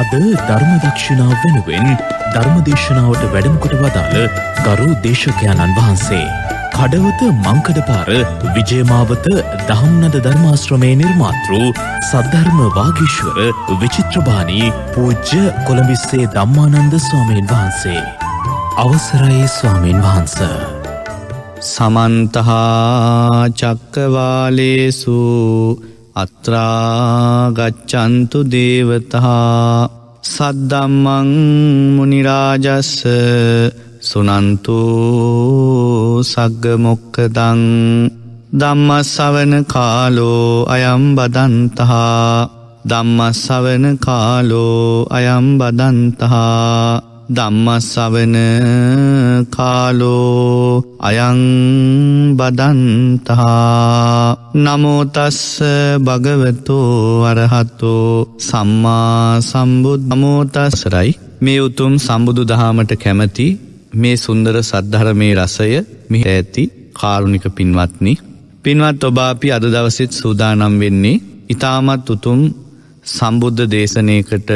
අද ධර්මදක්ෂිණාව වෙනුවෙන් ධර්මදේශනාවට වැඩමකොට වදාළ ගරු දේශකයණන් වහන්සේ. කඩවත මංකඩපාර විජයමාවත දහම්නද ධර්මාශ්‍රමය නිර්මාතෘ සද්ධර්ම වාගිශ්වර විචිත්‍රභානී පූජ්‍ය කොළඹිස්සේ දම්මානන්ද ස්වාමීන් වහන්සේ. අවසරයේ ස්වාමීන් වහන්ස. සමන්තහා චක්කවාලේසූ අත්‍රාගච්චන්තු දේවතහා සද්දම්මං මනිරාජස්ස සුනන්තු සග්ගමොක්කදං ධම්මස්සවන කාලෝ අයම් බදන්තහා ධම්මස්සවන කාලෝ අයම් බදන්තහා ධම්මස්සවන කාලෝ අයං බදන්තා නමෝතස්ස භගවතෝ අරහතෝ සම්මා සම්බුද් නමෝතස්රයි මේ උතුම් සම්බුදු දහමට කැමති මේ සුන්දර සද්ධරමේ රසය මෙහි ඇති කාරුණික පින්වත්නි පින්වත් ඔබාපි අද දවසිත් සූදානම් වෙන්නේ ඉතාමත් උතුම් සම්බුද්ධ දේශනයකට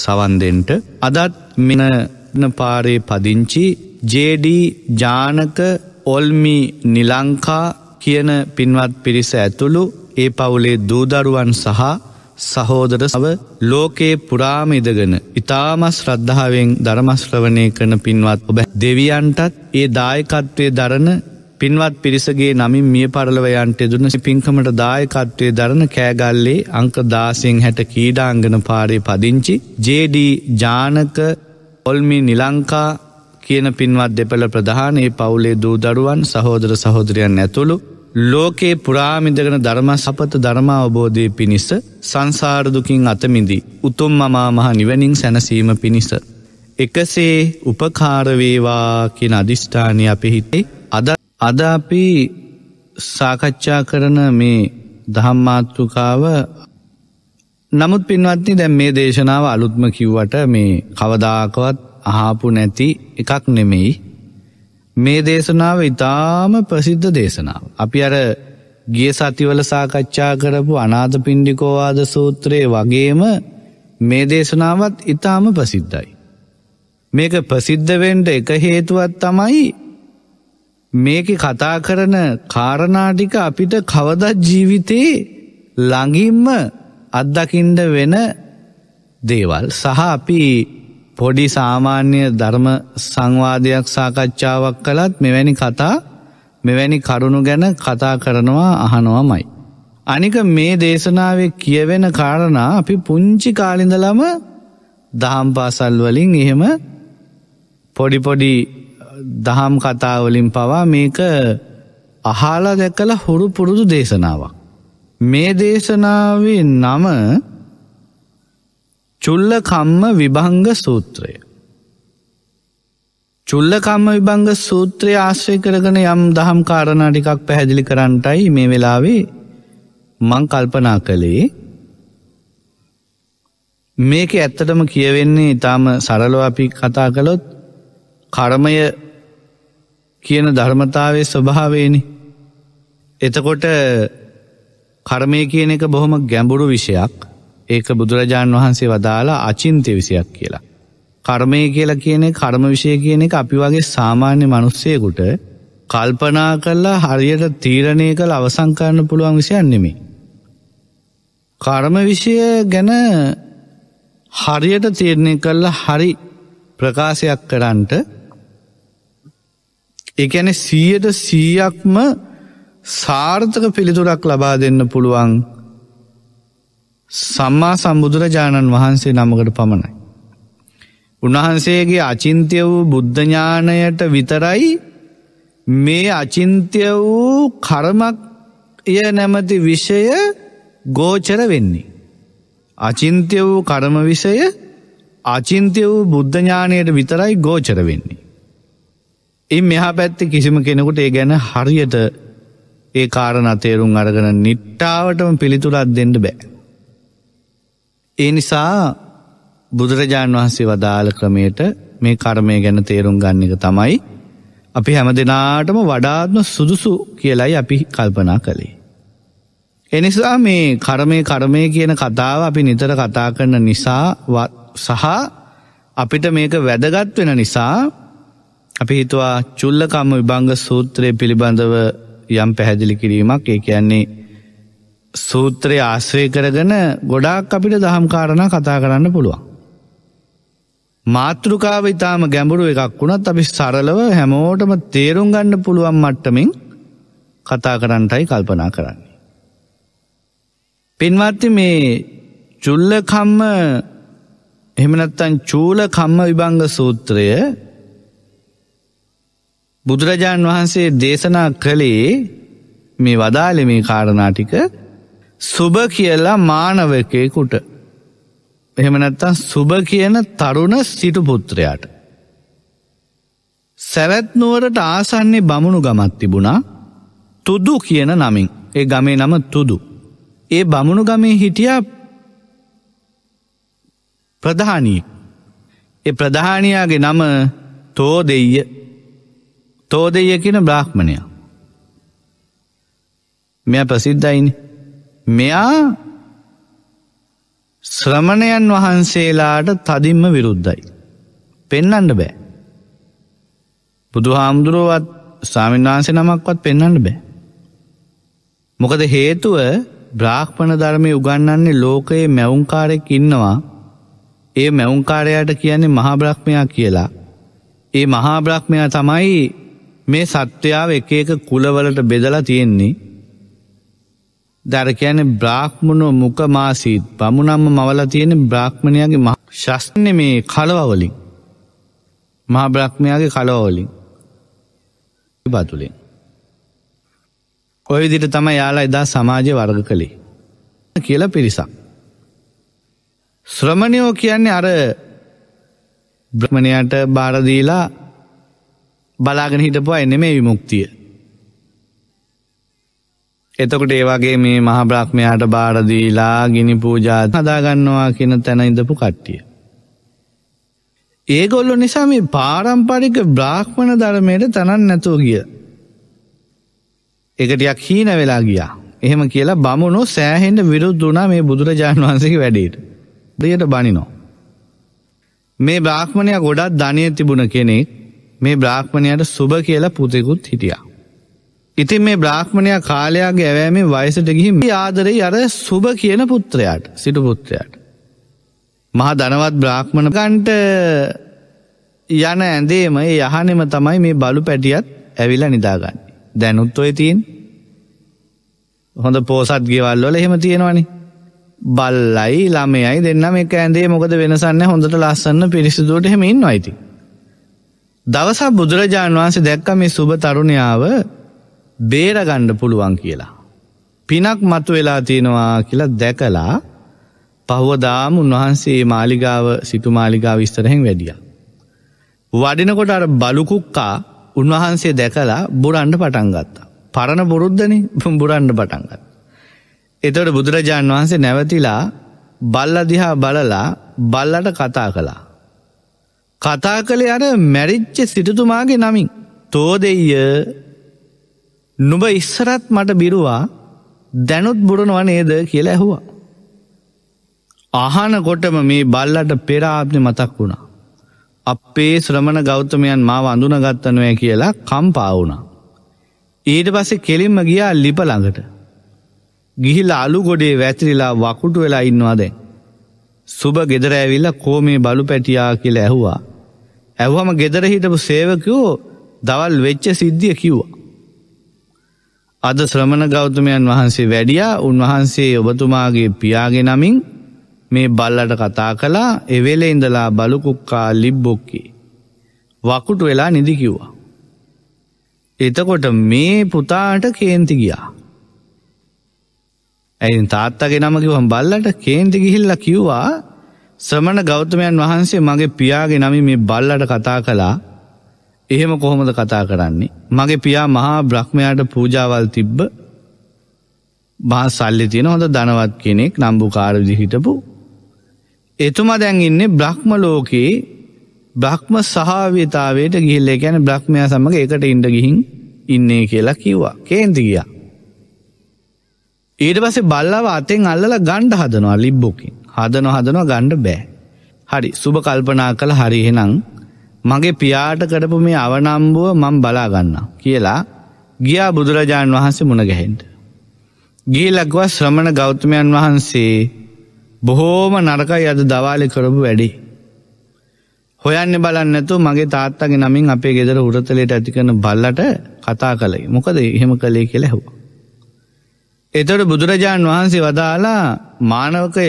සවන්දෙන්ට අදත් මෙන පාරේ පදිංචි ජේඩී ජානක ඔල්මි නිලංකා කියන පින්වත් පිරිස ඇතුළු ඒ පවුලේ දූදරුවන් සහ සහෝදර සව ලෝකයේ පුරාම ඉදගෙන ඉතාමස් ශ්‍රද්ධාවෙන් ධර්මශ්‍රවනය කරන පින්වත් ඔබ දෙවියන්ටත් ඒ දායකත්වය දරන පින්වත් පිරිසගේ නමින් මිය පරලවයන්ට දුන පින්කමට දායකත්වය දරන කෑගල්ලේ අංක දාසිං හැට කීඩාංගන පාරය පදිංචි. ජඩ ජානක ඔල්මි නිලංකා කියන පින්වත් දෙපළ ප්‍රධාන ඒ පවුලේ දූ දරුවන් සහෝදර සහෝදරයන් ඇතුළු. ලෝකයේ පුරාමිදගෙන ධර්ම සපත ධර්ම අවබෝධය පිණිස සංසාරදුකින් අතමිදී. උතුම් මමා මහ නිවැනිින් සැනසීම පිණිස. එකසේ උපකාරවේවා කියෙන අධිෂ්ඨානය අපි හිතේ අදත්. අද අපි සාකච්ඡා කරන මේ දහම්මාතෘකාව නමුත් පින්වත්නි දැන් මේ දේශනාව අලුත්ම කිව්වට මේ කවදාකවත් අහාපු නැති එකක් නෙමෙයි මේ දේශනාව ඉතාම ප්‍රසිද්ධ දේශනාව. අපි අර ගිය සතිවල සාකච්ඡා කරපු අනාධ පින්ඩිකෝවාද සූත්‍රයේ වගේම මේ දේශනාවත් ඉතාම ප්‍රසිද්ධයි. මේක ප්‍රසිද්ධවෙන්ට එක හේතුවත් තමයි මේක කතා කරන කාරණාටික අපිට කවදත් ජීවිතේ ළඟින්ම අත්දකිින්ට වෙන දේවල් සහ අපි පොඩි සාමාන්‍ය ධර්ම සංවාධයක් සාකච්ඡාවක් කළත් මෙවැනි කතා මෙවැනි කරුණු ගැන කතා කරනවා අහනවාමයි. අනික මේ දේශනාවේ කියවෙන කාරණා අපි පුංචි කාලිඳලම දහම් පාසල් වලින් එහෙම පොඩිපොඩි දහම් කතාවලින් පවා මේක අහාලා දැකළ හොරු පුරුදු දේශනාවක්. මේ දේශනාවේ නම චුල්ලකම්ම විභංග සූත්‍රය. චුල්ලකම්ම විභංග සූත්‍රය ආශ්‍රය කරගෙන යම් දහම් කාරණා ටිකක් පැහැදිලි කරන්නටයි මේ වෙලාවේ මං කල්පනා කළේ මේක ඇත්තටම කියවෙන්නේ ඉතාම සරලව අපි කතා කළොත් කර්මය කියන ධර්මතාවේ ස්වභාවේනි. එතකොට කර්මය කියන එක බොහොම ගැඹුරු විෂයක් ඒක බුදුරජාණන් වහන්සේ වදාලා අචින්ත්‍ය විසයක් කියලා. කර්මය කියලා කියන්නේ කර්ම විෂය කියන එක අපි වගේ සාමාන්‍ය මනුස්සයකුට කල්පනා කල්ලා හරියට තීරණය කළ අවසංකරන්න පුළුවන් විසියන් නෙමේ. කර්ම විෂය ගැන හරියට තීරණය කල්ලා හරි ප්‍රකාශයක් කරන්ට එකැන සියයට සීයක්ම සාර්ථක පිළිතුරක් ලබා දෙන්න පුළුවන් සම්මා සම්බුදුරජාණන් වහන්සේ නමකට පමණයි. උන්වහන්සේගේ අචින්ත්‍ය වූ බුද්ධඥානයට විතරයි මේ අචින්ත්‍ය වූ කරමක් එය නැමති විෂය ගෝචර වෙන්නේ. අචින්ත්‍ය වූ කරම විෂය අචින්ත්‍ය වූ බුද්ධඥානයට විතරයි ගෝචර වෙන්නේ. ඒ මෙහා පැත්ති කිසිම කෙනෙකුට ඒ ගැන හරියට ඒ කාරණ තේරුම් අරගෙන නිට්ටාවටම පිළිතුරත් දෙන්න බෑ. ඒ නිසා බුදුරජාණන් වහන්සේ වදාළ ක්‍රමයට මේ කර්මය ගැන තේරුම් ගන්න එක තමයි අපි හැම දෙනාටම වඩාත්ම සුදුසු කියලයි අපි කල්පනා කළේ. එනිසා මේ කරමය කරමය කියන කතාව අපි නිතර කතා කරන නිසා සහ අපිට මේක වැදගත් වෙන නිසා අපි හිතුවා චුල්ලකම්ම විභංග සූත්‍රය පිළිබඳව යම් පැහැදිලි කිරීමක් ඒ කියන්නේ සූත්‍රය ආශ්‍රය කරගෙන ගොඩාක් අපිට දහම් කාරණ කතා කරන්න පුළුවන්. මාතෘකාව ඉතාම ගැඹුරු එකක් වුණත් අපි සරලව හැමෝටම තේරුම් ගන්න පුළුවන් මට්ටමින් කතා කරන්ටයි කල්පනා කරන්නේ. පින්වත්ති මේ චුල්ලකම්ම එහෙමනත්තන් චූල කම්ම විභංග සූත්‍රය බුදුරජාන් වහන්සේ දේශනා කළේ මේ වදාලෙ මේ කාරණාටික සුභ කියලා මානවකයකුට එහෙමනැත්තන් සුභ කියන තරුණ සිටුපුත්‍රයාට. සැවැත්නුවරට ආසන්නේ බමුණු ගමත් තිබුණා තුදු කියන නමින් ඒ ගමේ නම තුදු. ඒ බමුණු ගමේ හිටිය ප්‍රධානී. ඒ ප්‍රධානයාගේ නම තෝ දෙය තෝදය කියන බ්‍රාහ්මණය. මෙය ප්‍රසිද්ධයින් මෙයා ශ්‍රමණයන් වහන්සේලාට තදින්ම විරුද්ධයි. පෙන්නන්න බෑ. බුදු හාමුදුරුවත් ස්වාමීන් වහන්සේ නමක්වත් පෙන්නන්න බෑ. මොකද හේතුව බ්‍රාහ්පණ ධර්මය උගන්නන්නේ ලෝකයේ මැවුන්කාරෙක් ඉන්නවා ඒ මැවුන්කාරයට කියන්නේ මහාබ්‍රහ්මයා කියලා. ඒ මහාබ්‍රහ්මයා තමයි මේ සත්වයාව එක එක කුලවලට බෙදලා තියෙන්නේ දරකයන බ්‍රාහ්මණෝ මුකමාසීත් පමුණම්ම මවලා තියෙන බ්‍රාහ්මණයාගේ ම ශස්න මේ කලවවලින් මහා බ්‍රහ්මයාගේ කලවවලින් බතුලෙන් ඔය විදිට තම යාලා එදා සමාජය වර්ග කළේ කියලා පිරිසක් ශ්‍රමණයෝ කියන්නේ අර බ්‍රහ්මණයට බාරදීලා බලාගෙන හිටපු අය නෙමේ විමුක්තිය. එතකොට ඒවාගේ මේ මහබ්‍රක්්මයාට බාරදීලා ගිනි පූජාත් හදාගන්නවා කියන තැන ඉඳපු කට්ටිය. ඒගොල්ලො නිසා මේ පාරම්පරික බ්‍රාහ්මණ ධර්මයට තනන් නැතුව ගිය. එකටයක් හීන වෙලා ගියා එහෙම කියලා බමුණු සෑහෙන්ට විරුද්ධනා මේ බුදුරජාණන් වහන්සේක වැඩීට දෙයට බනිනෝ. මේ බ්‍රාහ්මණය ගොඩත් ධනය තිබුණ කෙනෙක් මේ බ්‍රාහ්මණයට සුභ කියලා පුතෙකුත් හිටියා. ඉතින් මේ බ්‍රාහ්මණයා කාලයාගේ ඇවෑමේ වයසට ගිහිම ආදරෙයි අර සුභ කියන පුත්‍රයාට සිටු පුත්‍රයාට. මහා දනවත් බ්‍රාහ්මණකන්ට යන ඇඳේම ඒ යහනෙම තමයි මේ බලු පැටියත් ඇවිලා නිදාගන්න. දැනුත් ඔය තියෙන් හොඳ පෝසත් ගෙවල්ලොල එහෙම තියෙනවනි. බල්ලයි ළමයයි දෙන්නම එක ඇඳේ මොකද වෙනසන්න හොඳට ලස්සන්න පිරිසිදුවට හෙමින් අයිති. දවසා බුදුරජාණන් වහන්සේ දැක්ක මේ සුබ තරුණයාව බේරගණ්ඩ පුළුවන් කියලා. පිනක් මතු වෙලා තියෙනවා කියලා දැකලා පහුවදාම උන්වහන්සේ මාලිගාව සිටු මාලිගාව විස්තරහෙන් වැඩිය. වඩිනකොට අර බලුකුක්කා උන්වහන්සේ දැකලා බුරන්ඩ පටන්ගත්තා. පරණ බුරුද්ධන බුරන්ඩ පටන්ගත්. එතොට බුදුරජාණන් වහන්සේ නැවතිලා බල්ලදිහා බලලා බල්ලට කතා කලා. කතා කළේ අර මැරිච්ච සිටතුමාගේ නමින් තෝ දෙය නුබ ඉස්සරත් මට බිරුවා දැනුත් බුරනවා නේද කියලා ඇහුවා. අහනකොටම මේ බල්ලට පෙරාප්නි මතක් වුණා. අපේ ශ්‍රමණ ගෞතමයන් මාව අඳුනගත්තනවය කියලා කම්පා වුණා. ඊට පස්සේ කෙලින්ම ගියා ලිප ළඟට. ගිහිල්ල අලු ගොඩේ වැතිරිලා වකුටු වෙලා ඉන්නවා දැන්. සුබ ගෙදර ඇවිල්ලා කෝ මේ බලු පැටියා කියලා ඇහුවා. ඇව්හම ගෙදර හිටපු සේවකයෝ දවල් වෙච්ච සිද්ධිය කිව්වා. අද ශ්‍රමණ ගෞතමයන් වහන්සේ වැඩියා උන්වහන්සේ ඔබතුමාගේ පියාගේ නමින් මේ බල්ලට කතා කලා එවෙලෙ ඉඳලා බලුකුක්කා ලිබ්බොක්කේ. වකුට වෙලා නිදි කිව්වා. එතකොට මේ පුතාට කේන්ති ගියා. ඇයින් තාත්තගේ නම කිවම් බල්ලට කේන්ති ගිහිල්ල කිව්වා සමන ගෞතමයන් වහන්සේ මගේ පියාගේ නම මේ බල්ලට කතා කළා එහෙම කොහොමද කතා කරන්නේ. මගේ පියා මහා බ්‍රහ්මයාට පූජාවල් තිබ්බ බා සල්ලි තියෙන හොඳ දනවත් කෙනෙක් නම්බුකාරදි හිටපු. එතුමා දැන් ඉන්නේ බ්‍රහ්ම ලෝකයේ බ්‍රහ්ම සහාවිතාවයට ගිහිල්ල ගැන බ්‍රහ්මයා සමඟ එකට ඉන්ඩ ගිහින් ඉන්නේ කියලා කිව්වා කේන්ති ගියා. ඊට පසේ බල්ලව අතෙන් අල්ලලා ගණ්ඩ හදනවා ලිබ්බෝකින්. හදන හදනවා ගණ්ඩ බෑ. හරි සුභ කල්පනා කළ හරි එහෙනම් මගේ පියාට කරපු මේ අවනම්බුව මං බලාගන්න කියලා ගියා බුදුරජාණන් වහන්සේ මුණගැහෙන්ට. ගීලක්වා ශ්‍රමණ ගෞතමයන් වහන්සේ බොහෝම නරකයි අද දවාලි කරපු වැඩි. හොයන්න බලන්නතු මගේ තාත්තගේ නමින් අපේ ගෙදර උරතලයට ඇතිකන බල්ලට කතා කළයි මොකද එහෙම කළේ කියලා හැවා. එතොට බුදුරජාණන් වහන්සේ වදාලා මානවකය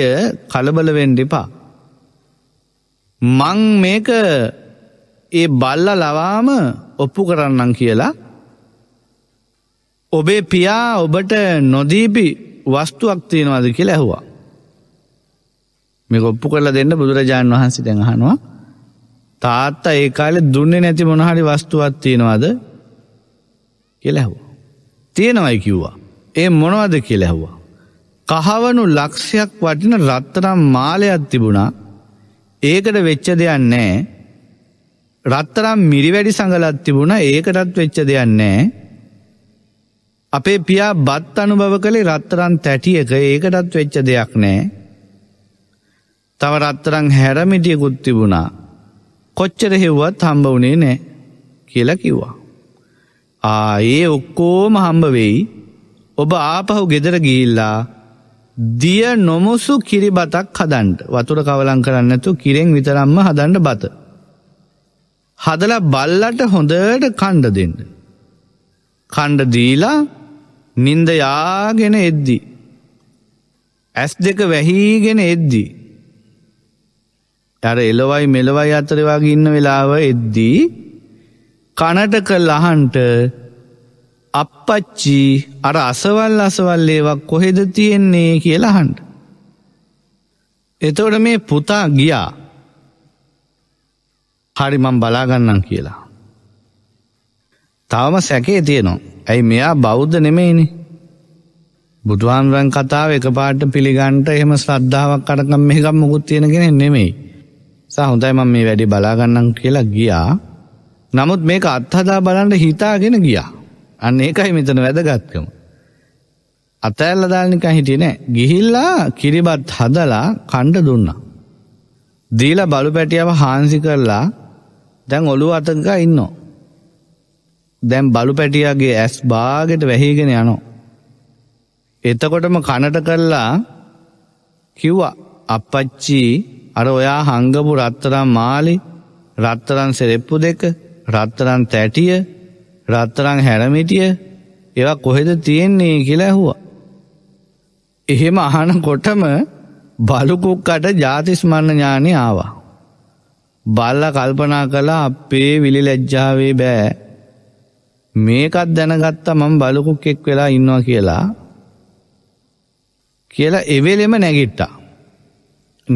කලබලවෙන්ඩිපා. මං මේක ඒ බල්ල ලවාම ඔප්පු කරන්නම් කියලා ඔබේ පියා ඔබට නොදීපි වස්තුවක් තියෙනවාද කිය ඇහවා. මේ ඔප්පු කරල දෙන්න බුදුරජාණන් වහන්සේ දැඟහනවා තාත්තා ඒ කාලෙ දුන්නේ නැති මොනහරි වස්තුවත් තියෙනවාද කියලා ඇහවා. තියෙනවයි කිව්වා. ඒ මොනවද කියලැහ්වා. කහවනු ලක්ෂයක් වටින රත්තරම් මාලයක් තිබුණා ඒකට වෙච්ච දෙයක් නෑ රත්තරම් මිරිවැඩි සඟලත් තිබුණ ඒකටත් වෙච්ච දෙයක් නෑ අපේ පියා බත් අනුභව කළේ රත්තරන් තැටියක ඒකටත් වෙච්ච දෙයක් නෑ තව රත්තරං හැරමිටියකුත් තිබුණා කොච්චර හෙව්වත් හම්බ වුණේ නෑ කියලා කිව්වා ආ ඒ ඔක්කෝම හම්බ වෙයි ඔබ ආපහු ගෙදර ගිහිල්ලා දිය නොමුසු කිරි බතක් හදන්ට වතුර කවලං කරන්නතු කිරෙන් විතරම්ම හදන්ඩ බත. හදල බල්ලට හොඳට කණ්ඩ දෙන්න. කණ්ඩ දීලා නින්ද යාගෙන එද්දි. ඇස් දෙක වැහීගෙන එද්දි. ඇර එලොවයි මෙලවයි අතරවාගේ ඉන්න වෙලාව එද්දී කනට කල් අහන්ට අපපච්චී අර අසවල් අසවල් ඒවක් කොහෙද තියෙන්නේ කියලා හන්ට. එතවට මේ පුතා ගියා හරි මං බලාගන්නම් කියලා. තවම සැකේ තියනවා ඇයි මෙයා බෞද්ධ නෙමෙයිනි. බුදුහන්රන් කතාව එක පාට පිළිගන්ට එහෙම ශ්‍රද්ධාවක් කරකම් මේකම් මුකුත් තියෙනගෙන නෙමෙයි. සහොඳයි මං මේ වැඩි බලාගන්නම් කියලා ගියා නමුත් මේක අත්හදා බලන්ට හිතාගෙන ගියා. අන්න ඒකයි මෙතන වැදගත්කම. අතඇල්ල දාලනික හිටිය නෑ ගිහිල්ලා කිරිබත් හදලා කණ්ඩ දුන්නා. දීල බලු පැටියාව හාන්සි කරලා දැන් ඔලු අතක ඉන්න. දැම් බලු පැටියගේ ඇස් බාගෙට වැහීගෙන යනෝ. එතකොටම කනට කරලා කිව්වා අපපච්චි අර ඔයා හංගපු රත්තරම් මාලි රත්තරන් සෙරෙප්පු දෙක රත්තරන් තැටිය රත්තරං හැරමිටිය ඒවා කොහෙද තියෙන්නේ කියලා ඇහුවා. එහෙම අහන කොටම බලුකුක්කට ජාතිස්මන්න ඥානය ආවා. බල්ල කල්පනා කලා අපේ විලි ලැජ්ජාවේ බෑ මේකත් දැනගත්තා මම බලුකුක් එක් වෙලා ඉන්නවා කියලා කියලා එවෙලෙම නැගිට්ටා.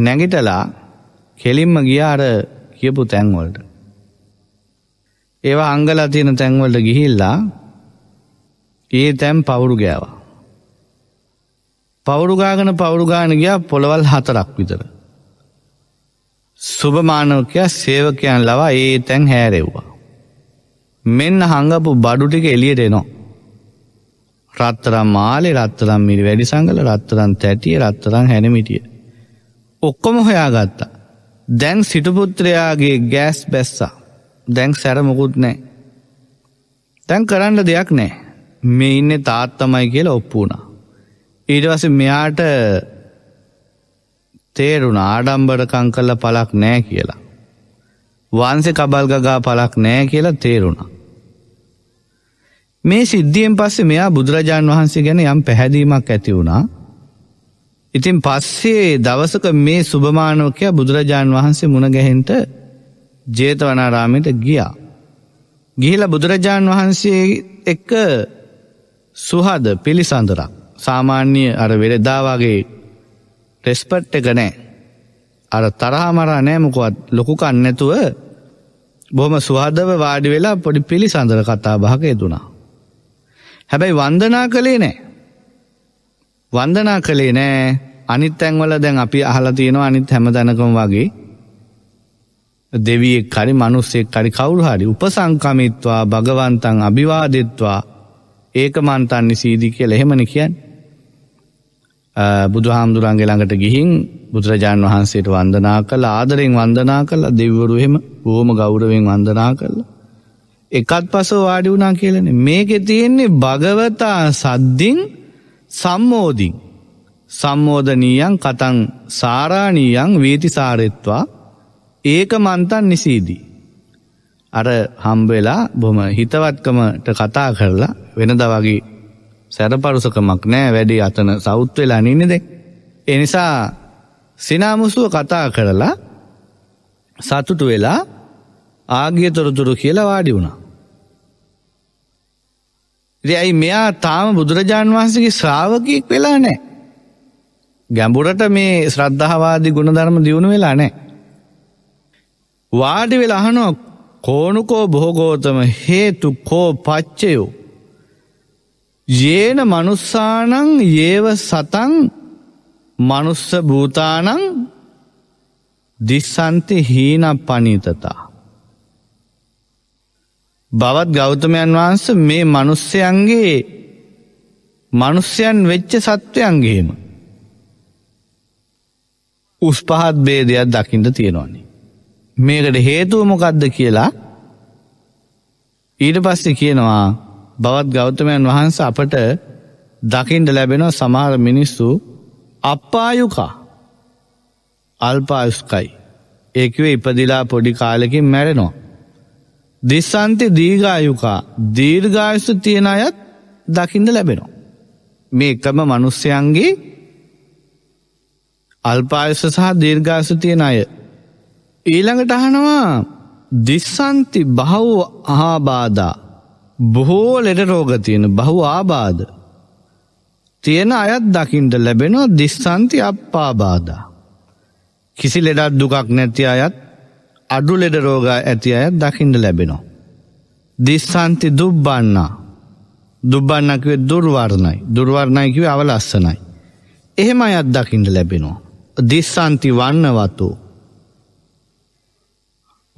නැගිටලා කෙලින්ම ගියා අර කියපු තැන්වලට. ඒවා අංගලා තියෙන තැන්වලට ගිහිල්ලා ඒ තැන් පවුරු ගෑවා. පවුරුගාගන පවුරුගාන ගියා පොළවල් හතරක් විතර. සුභමානවකයා සේවකයන් ලවා ඒ තැන් හැරෙව්වා. මෙන්න හඟපු බඩුටික එලියට එනවා. රත්තරම් මාලේ රත්තරම් මිරි වැඩි සංගල රත්තරන් තැටිය රත්තරං හැනමිටිය. ඔක්කොම හොයාගත්තා. දැන් සිටුපුත්‍රයාගේ ගෑස් බැස්සා. දැන් සැරමකුත් නෑ. තැන් කරන්න දෙයක් නෑ. මේ ඉන්න තාත්තමයි කියලා ඔප්පුුණා. ඊටවස මෙයාට තේරුණ ආඩම්බරකං කල්ල පලක් නෑ කියලා. වන්සේ කබල්ගගා පලක් නෑ කියලා තේරුණා. මේ සිද්ධියෙන් පස්සේ මෙයා බුදුරජාණන් වහන්සේ ගැන යම් පැහැදීමක් ඇති වුණා. ඉතින් පස්සේ දවසක මේ සුභමානෝකය බුදුරජාණන් වහන්සේ මුණගැහෙන්ට ජේතවනාරාමයට ගියා. ගිහිල බුදුරජාණන් වහන්සේ එක්ක සුහද පිළිසඳරක්. සාමාන්‍ය අර වෙරෙදා වගේ රෙස්පට් එක නෑ අර තරහමරා නෑමකුවත් ලොකුකන් නැතුව බොහොම ස්වාදව වාඩි වෙලා පොඩි පිළිසඳර කතා බහක යෙදුනා. හැබැයි වන්දනා කළේ නෑ. වන්දනා කළේ නෑ අනිත් තැන්වල දැන් අපි අහලා තියෙනවා අනිත් හැම දැනකම වගේ දෙවියෙක් හරි මනුස්සෙක් හරි කවුරු හරි උපසංකමිත්වා භගවන්තං අභිවාදෙත්වා ඒක මන්තන්නේ සීදි කියලා එහෙමනේ කියන්නේ. බුදුහාමුදුරන්ගේ ළඟට ගිහින් බුදුරජාණන් වහන්සේට වන්දනා කළ ආදරෙන් වන්දනා කළ දෙව්වරුහෙම බෝම ගෞරවෙන් වන්දනා කළ. එකත් පසෝ වාඩි වුණා කියලන මේකෙ තියෙන්නේ භගවතා සද්ධින් සම්මෝධින් සම්මෝධනීයන් කතන් සාරාණීයන් වීතිසාරෙත්වා ඒක මන්තන් නිසීදී. අර හම්බවෙලා බොම හිතවත්කමට කතා කරලා වෙනද වගේ සැරපරුසකමක් නෑ වැඩි අතන සෞත් වෙලා නින්නේෙද. එනිසා සිනාමුසුව කතා කරලා සතුටු වෙලා ආගිය තොරතුරු කියලා වාඩි වුණා. ඇයි මෙයා තාම බුදුරජාණන් වහන්සගේ ශ්‍රාවකයෙක් වෙලා නෑ. ගැඹුරට මේ ශ්‍රද්ධහවාදී ගුණධර්ම දියුණු වෙලා නෑ. වාඩි වෙලා අහනෝ කෝනුකෝ බොහෝගෝතම හේතු කෝ පච්චයෝ යේන මනුස්සානං ඒව සතන් මනුස්ස භූතානං දිස්සන්ති හීන පනීතතා. බවත් ගෞතමයන් වහන්ස මේ මනුස්සයන්ගේ මනුස්්‍යයන් වෙච්ච සත්වයන්ගේම. උස් පහත් බේදයක් දකිින්ට තියෙනවානේ. මේකට හේතුව මොකක්ද කියලා ඊට පස්සේ කියනවා බවත් ගෞතමයන් වහන්ස අපට දකිින්ට ලැබෙනවා සමහර මිනිස්සු අප්පායුකා අල්පායුස්කයි ඒකව ඉපදිලා පොඩි කාලකින් මැරෙනවා. දිස්සන්ති දීගායුකා දීර්ඝායුස තියෙන අයත් දකිින්ට ලැබෙනවා. මේ එකම මනුස්්‍යයන්ගේ අල්පායුස සහ දීර්ඝාස තියෙන අය. ඊළඟට අහනවා දිස්සන්ති බහවෝ ආබාධා බොහෝ ලෙඩ රෝග තියෙන බහු ආබාධ තියෙන අයත් දකිින්ට ලැබෙනවා දිස්සන්ති අප්පාබාධා. කිසි ලෙඩත් දුකක් නැති අයත් අඩු ලෙඩ රෝග ඇති අයත් දකිින්ට ලැබෙනවා. දිස්සන්ති දුබ්බන්නා දුබ්බන්නකිව දුර්වර්ණයි දුර්වර්ණයකිව අවලස්සනයි. එහෙම අයත් දකිින්ට ලැබෙනවා. දිස්සන්ති වන්නවතුූ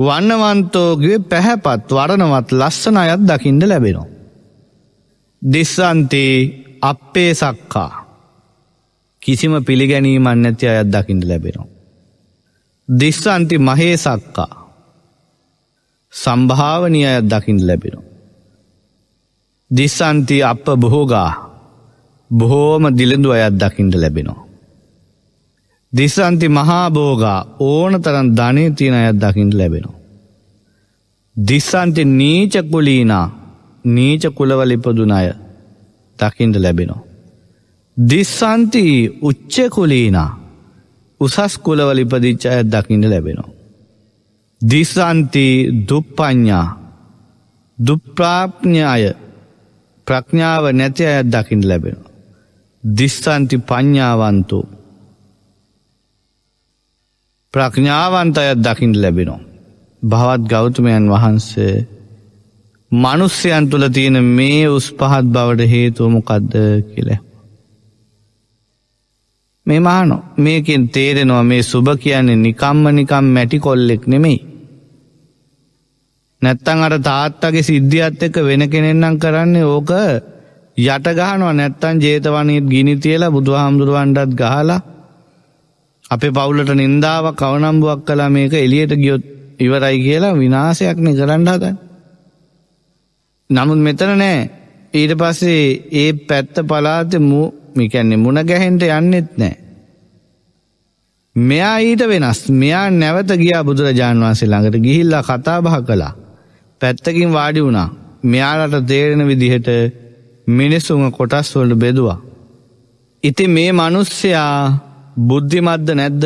වන්නවන්තෝගේ පැහැපත් වරණවත් ලස්සන අයත් දකිින්ඩ ලැබෙනවා. දෙස්සන්තේ අපේ සක්කා කිසිම පිළිගැනීමන් නැති අයත් දකිින්ඩ ලැබෙනවා. දිස්සන්ති මහේ සක්කා සම්භාවනය අයත් දකිින්ඩ ලැබෙනවා. දිස්සන්ති අප බොහෝගා බොහෝම දිලඳු අයත් දකිින්ඩ ලැබෙනවා. දිසන්ති මහාබෝගා ඕන තරන් ධනය තියෙන අයත් දකිින්ට ලැබෙනවා. දිස්සන්ති නීචකුලීනා නීච කුලවල ඉපදුන අය දකිින්ට ලැබෙනවා. දිස්සන්ති උච්චකුලීනා උසස් කුලවල ඉපදිච්ච අයත් දකිින්ට ලැබෙනවා. දිස්සන්ති දුප්පඥා දුප්‍රාප්ඥාය ප්‍රඥාව නැති අයත් දකිින්ට ලැබෙනවා. දිස්සන්ති ප්ඥාවන්තුූ ප්‍රඥාවන්තයත් දකිින් ලැබෙනවා. භවත් ගෞතමයන් වහන්සේ මනුස්්‍යයන් තුළ තියෙන මේ උස් පහත් බවට හේතුවමොකක්ද කියල. මේ මානො මේකින් තේරෙනවා මේ සුභ කියන්නේ නිකම්ම නිකම් මැටි කොල්ලෙක් නෙමෙයි. නැත්තං අට තාත්තගේ සිද්ධියත් එක වෙන කෙනෙන්නම් කරන්නේ ඕක යටගහනවා නැත්තන් ජේතවනීත් ගිනි තියලා බුදු හාමුදුරුවන්ටත් ගහලා අපේ පවුලට නින්දාවක් කවනම්බුවක් කලා මේක එලියට ගියොත් ඉවරයි කියලා විනාසයක්න කරන්න හදන්. නමුත් මෙතන නෑ ඊට පස්සේ ඒ පැත්ත පලාත මු මිකැන්නේ මුණ ගැහෙන්ට යන්නෙත් නෑ. මෙයා ඊට වෙනස් මෙයා නැවත ගියා බුදුරජාන් වහන්සේ ළඟට ගිහිල්ලා කතාබහ කළා. පැත්තකින් වාඩි වුණා මෙයාලට තේරෙන විදිහට මිනිස්සුම කොටස් වලට බෙදවා. ඉති මේ මනුස්්‍යයා බුද්ධිමද්ද නැද්ද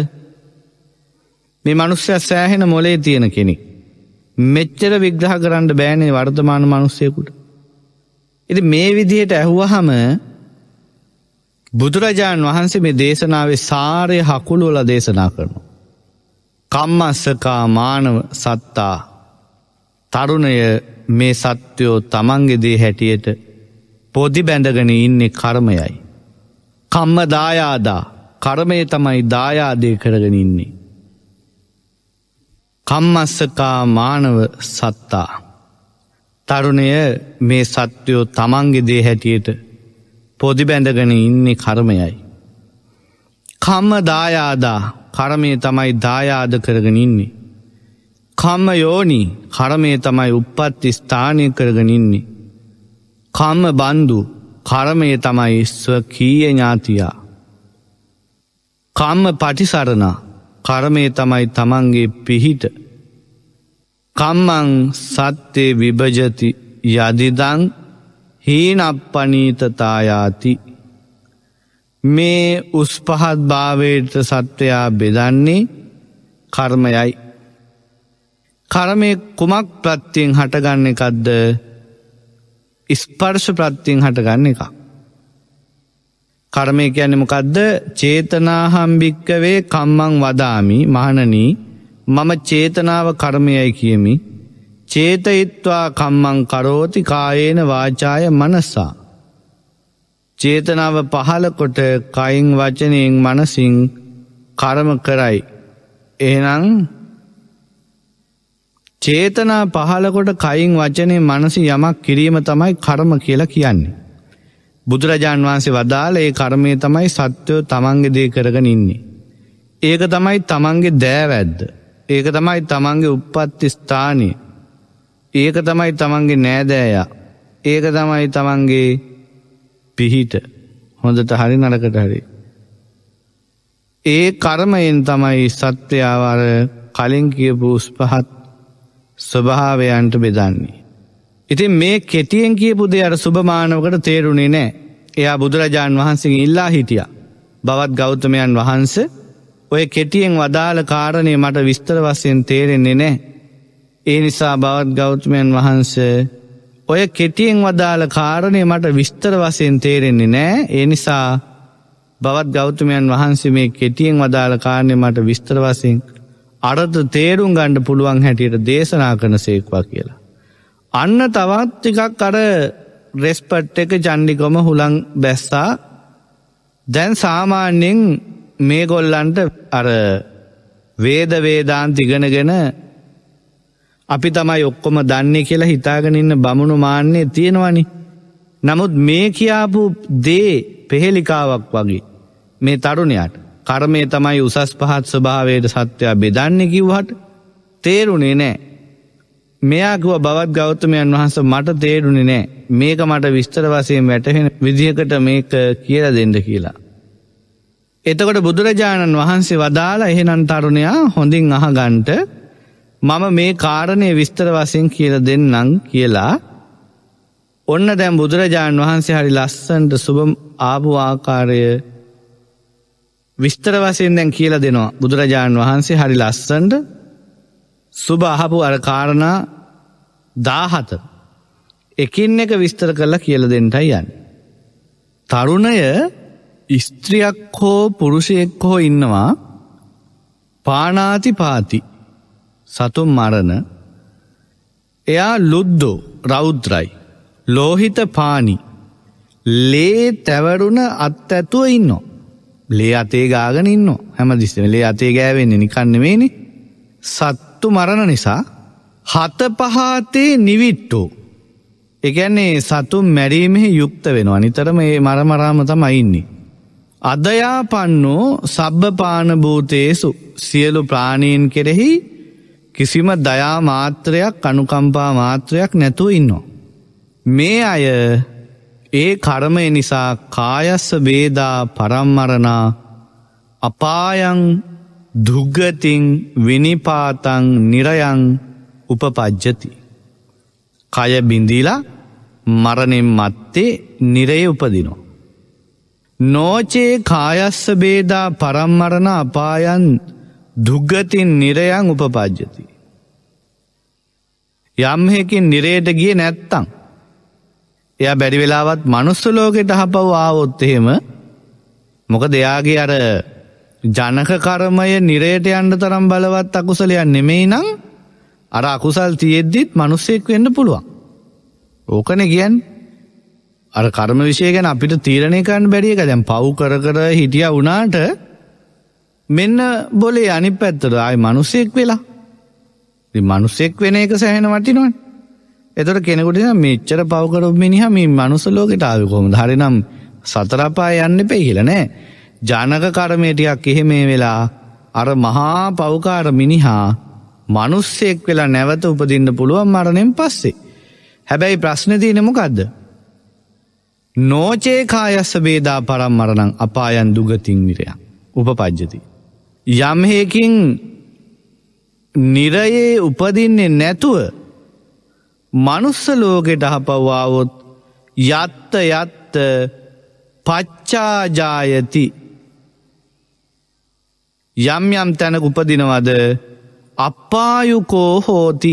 මේ මනුස්්‍ය සෑහෙන මොලේ තියෙන කෙනෙ මෙච්චර විග්‍රහ කරන්න බෑනේ වර්ධමාන මනුස්සයකුට එති මේ විදිහයට ඇහුවහම බුදුරජාණන් වහන්සේ මේ දේශනාවේ සාරය හකුළුවල දේශනා කරනු. කම්මස්සකා මානව සත්තා තරුණය මේ සත්‍යයෝ තමන්ගෙදේ හැටියට පොදි බැඳගෙන ඉන්නේ කර්මයයි. කම්ම දායාදා කර්මය තමයි දායාදය කරගෙන ඉන්නේ. කම්මස්සකා මානව සත්තා. තරුණය මේ සත්‍යයෝ තමන්ගෙ දේ හැටියට පොදි බැඳගෙන ඉන්නේ කර්මයයි. කම්ම දායාදා කරමය තමයි දායාද කරගෙන ඉන්නේ. කම්ම යෝනි කරමය තමයි උප්පත් ස්ථානය කරගෙන ඉන්නේ. කම්ම බන්දු කරමය තමයි ස්ව කීය ඥාතියා කම්ම පටිසරණා කරමේ තමයි තමන්ගේ පිහිට කම්මං සත්‍යය විභජති යදිදං හීනප්පනීතතායාති මේ උස්පහත් භාවයට සත්වයා බෙදන්නේ කර්මයයි කරමය කුමක් ප්‍රත්තියෙන් හටගන්න එකක්ද ස්පර්ශ ප්‍රත්තියෙන් හටගන්න එකක් කර්මය කියැනමකක්ද චේතනාහම්භික්කවේ කම්මං වදාමි මහනනී මම චේතනාව කර්මයයි කියමි චේතයිත්වා කම්මං කරෝති කායේන වාචාය මනස්සා. චේතනාව පහලකොට කයින් වචනයෙන් මනසිං කරම කරයි. එහනං චේතනා පහලකොට කයින් වචනය මනසි යමක් කිරීම තමයි කරම කියලා කියන්නේ. බුදුරජාන් වහන්සේ වදාළ ඒ කර්මය තමයි සත්‍යයෝ තමන්ගෙ දේ කරගෙන ඉන්නේ. ඒක තමයි තමන්ගේ දෑවැද්ද. ඒක තමයි තමන්ගේ උප්පත්ති ස්ථානය. ඒක තමයි තමන්ගේ නෑදෑයා. ඒක තමයි තමන්ගේ පිහිට හොඳට හරි නරකට හරි. ඒ කර්මයෙන් තමයි සත්‍යයාවර කලින් කියපු උස්පහත් ස්වභාවයන්ට බෙදන්නේ. ඉතින් මේ කෙටියෙන් කියපු දෙ අර සුභමානවකට තේරුණේ නෑ. එයා බුදුරජාණන් වහන්සේ ඉල්ලා හිටිය. බවත් ගෞතමයන් වහන්ස ඔය කෙටියෙන් වදාළ කාරණය මට විස්තර වසයෙන් තේරෙන්නේ නෑ. ඒ නිසා බවත් ගෞතමයන් වහන්ස ඔය කෙටියෙන් වදාළ කාරණය මට විස්තර වසයෙන් තේරෙන්නේ නෑ ඒ නිසා බවත් ගෞතමයන් වහන්සේ මේ කෙටියෙන් වදාළ කාරණය මට විස්තර වසයෙන් අරත තේරුම් ගණ්ඩ පුළුවන් හැටියට දේශනා කරන සේක්වා කියලා. අන්න තවත් එකක් අර රෙස්පට් එක ජන්ඩිකොම හුළං බැස්සා දැන් සාමාන්‍යෙන් මේ ගොල්ලන්ට අර වේදවේදාන් තිගෙනගෙන අපි තමයි ඔක්කොම දන්නේ කියලා හිතාගෙන ඉන්න බමුණු මාන්‍යය තියෙනවනි. නමුත් මේ කියාපු දේ පෙහෙලිකාවක් වගේ මේ තරුණයට කර්මය තමයි උසස් පහත් ස්භාවයට සත්‍යයා බෙදන්න කිව්හට තේරුණේ නෑ මෙයාකුව බවත් ගෞතමයන් වහන්ස මට තේරුණි නෑ මේක මට විස්තර වසයෙන් වැටහෙන විදිහකට මේක කියල දෙන්න කියලා. එතකොට බුදුරජාණන් වහන්සේ වදාලා එහෙනන් තරුණයා හොඳින් අහගන්ට මම මේ කාරණය විස්තර වසයෙන් කියල දෙන්නම් කියලා ඔන්න දැම් බුදුරජාණන් වහන්සේ හරි ලස්සන්ට සුභම් ආපු ආකාරය විස්තර වසයෙන් දැන් කියලා දෙනවා බුදුරජාණන් වහන්සේ හරි ලස්සන්ට සුබ අහපු අර කාරණා දාහත එකින් එක විස්තර කරලා කියල දෙෙන්ටයි යන්න. තරුණය ස්ත්‍රියක් හෝ පුරුෂයෙක් හෝ ඉන්නවා පානාති පාති සතුම් මරණ එයා ලුද්දෝ රෞද්‍රයි ලෝහිත පානි ලේ තැවරුණ අත් ඇතුව ඉන්නෝ. ලේ අතේ ගාගෙන ඉන්න හැම දිස්සම ලේ අතේ ගෑවෙන්නේ නිකන්නවේනි සත් සත්තු මරණ නිසා හත පහතේ නිවිට්ටු. එකන්නේ සතු මැරීමෙහි යුක්ත වෙන අනිතරම ඒ මරමරාම තමයින්නේ. අදයා පන්නෝ සබ්භපානභූතයේසු සියලු ප්‍රාණීන් කෙරෙහි කිසිම දයා මාත්‍රයක් අනුකම්පා මාත්‍රයක් නැතුව ඉන්නවා. මේ අය ඒ කර්මය නිසා කායස්ස බේදා පරම්මරණා අපායං දුග්ගතින් විනිපාතං නිරයං උපපජ්ජති. කය බිඳීලා මරණෙන් මත්තේ නිරේ උපදිනෝ. නෝචේ කායස්ස බේදා පරම්මරණ අපායන් දුග්ගතින් නිරයං උපපජ්ජති. යම්හෙකින් නිරේට ගිය නැත්තං. එය බැඩිවෙලාවත් මනුස්සලෝකෙට හපව ආවොත් එහෙම මොක දෙයාගේ අර ජනක කරමය නිරයට යන්න තරම් බලවත් අකුසලයක් නෙමෙයි නං අර අකුසල් තියෙද්දිත් මනුස්සෙක් වෙන්න පුළුවන්. ඕකන කියන් අර කර්ම විශය ගැන අපිට තීරණයකන් බැරිියක දැම් පව් කර කර හිටිය වනාට මෙන්න බොලේ අනි පැත්තට අයි මනුස්සෙක් වෙලා. මනුස්සෙක් වෙන එක සෑහෙන වටිනුවන්. එතොට කෙනෙකුට මිච්චර පවකර මිනිහම මනුසලෝකෙට ආවිකොම හරිනම් සතරපා යන්න පෙහිල නෑ. ජනක කරමේටයක් එහෙ මේ වෙලා අර මහා පෞකාර මිනිහා මනුස්සෙක් වෙලා නැවත උපදින්න පුළුවන් මරණයෙන් පස්සේ. හැබැයි ප්‍රශ්නතියනමකක්ද. නෝචේකායස්ස බේදා පරම් මරණං අපායන් දුගතින් නිරය උපපජ්ජති. යම්හයකින් නිරයේ උපදින්නේ නැතුව මනුස්ස ලෝකෙට හපවාවොත් යත්ත යත්ත පච්චාජායති යම් යම් තැන උපදිනවද අප්පායුකෝ හෝති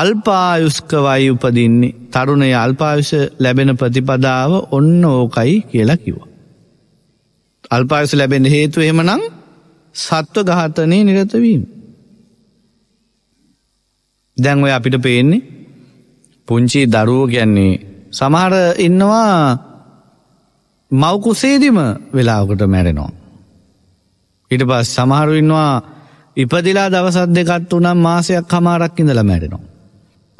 අල්පායුස්කවයි උපදින්නේ තරුණය අල්පායුෂ ලැබෙන ප්‍රතිපදාව ඔන්න ඕකයි කියලා කිව. අල්පායුස ලැබෙන හේතු එහෙමනම් සත්ව ගාතනය නිරතවීම. දැන් ඔය අපිට පේන්නේ පුංචි දරුව ගැන්නේ සමහර ඉන්නවා මවකුසේදිම වෙලාවකට මැරෙනවා. ඉට පස් සමහරුන්වා ඉපදිලා දවසත් දෙකත් වනම් මාසයක් හමාරක් ඉඳල මැරෙනවා.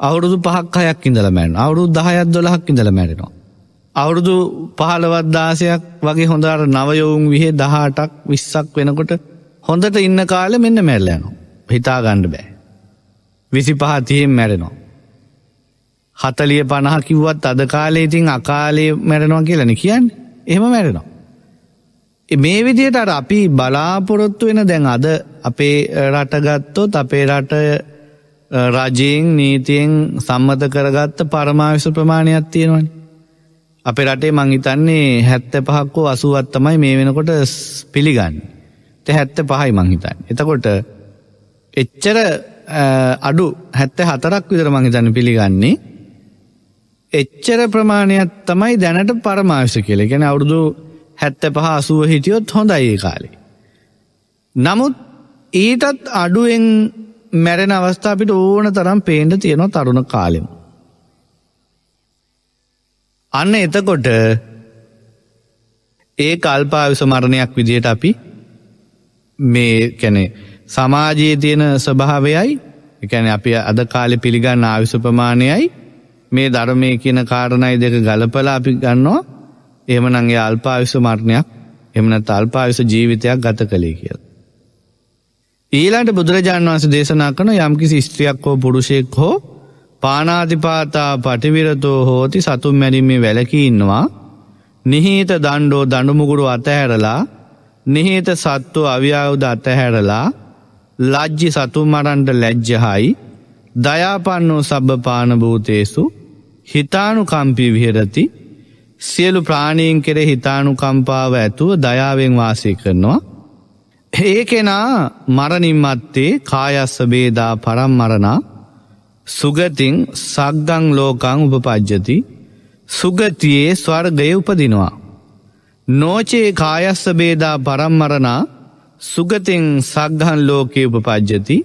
අවුරුදු පහක් හයක් ඉඳල මැරෙන අවුරුදු දහයත් දොළහක් ඉඳල මැරෙනවා. අවුරුදු පහළවත් දාසයක් වගේ හොඳර නවයවුන් විහේ දහටක් විස්සක් වෙනකොට හොඳට ඉන්න කාලෙ මෙන්න මැල්ලෑනවා. හිතා ගණ්ඩ බෑ. විසි පහතියෙන් මැරෙනවා. හතලිය පණහ කිව්වත් අද කාලේ ඉතින් අකාලේ මැරෙනවා කියලන කියන්න එහෙම මැරෙනවා. මේ විදියට අර අපි බලාපොරොත්තු වෙන දැන් අද අපේ රටගත්තොත් අපේ රට රජයෙන් නීතියෙන් සම්මත කරගත්ත පරමාවිස ප්‍රමාණයක් තියෙනවනි. අපේ රටේ මංහිතන්නේ හැත්ත පහක්කෝ අසුවත්තමයි මේ වෙනකොට පිළිගන්න. ත හැත්ත පහයි මංහිතන්. එතකොට එච්චර අඩු හැත්ත හතරක් විදර මංහිතන්න පිළිගන්නේ. එච්චර ප්‍රමාණයක් තමයි දැනට පරමාවිස කියල ගැන අවුරුදු හැත්ත පහ අසුව හිටියොත් හොඳයි ඒ කාලේ. නමුත් ඊටත් අඩුවෙන් මැරෙන අවස්ථාපිට ඕන තරම් පේන්ට තියෙනවා තරුණ කාලෙම. අන්න එතකොට ඒ කල්පාවිස මරණයක් විදියට අපි මේ කැනෙ සමාජයේ තියෙන ස්වභාවයයි එකැන අපි අද කාලෙ පිළිගන්න ආවිසපමානයයි මේ ධර්මය කියන කාරණයි දෙක ගලපලා අපි ගන්නවා එහමනගේ අල්පායුස මරණයක් එමන තල්පායුස ජීවිතයක් ගත කළේ කියල. ඊලාට බුදුරජාණන් වන්ස දේශනා කන යම්කිසි ස්ත්‍රියක් හෝ පුරුෂයෙක් හෝ පානාතිපාතා පටිවිරතෝ හෝති සතුම් මැරීමේ වැලකීන්නවා නිහිත දණ්ඩෝ දඩුමුගුරු අතහැරලා නිහිත සත්තු අව්‍යවුද අතහැරලා ලජ්ජි සතුමරන්ට ලැජ්ජහයි දයාපන්නෝ සබභ පානභූතේසු හිතානු කම්පි විහරති සියලු ප්‍රාණීන් කෙරෙ හිතානුකම්පාව ඇතුව දයාවෙන් වාසය කරනවා. ඒ කෙනා මරනිම්මත්තේ කායස්ස බේදා පරම් මරණා සුගතින් සක්ගං ලෝකං උපපජ්ජති සුගතියේ ස්වර්ගය උපදිනවා. නෝචේ කායස්ස බේදා පරම්මරණා සුගතින් සක්ගන් ලෝකයේ උපපජ්ජති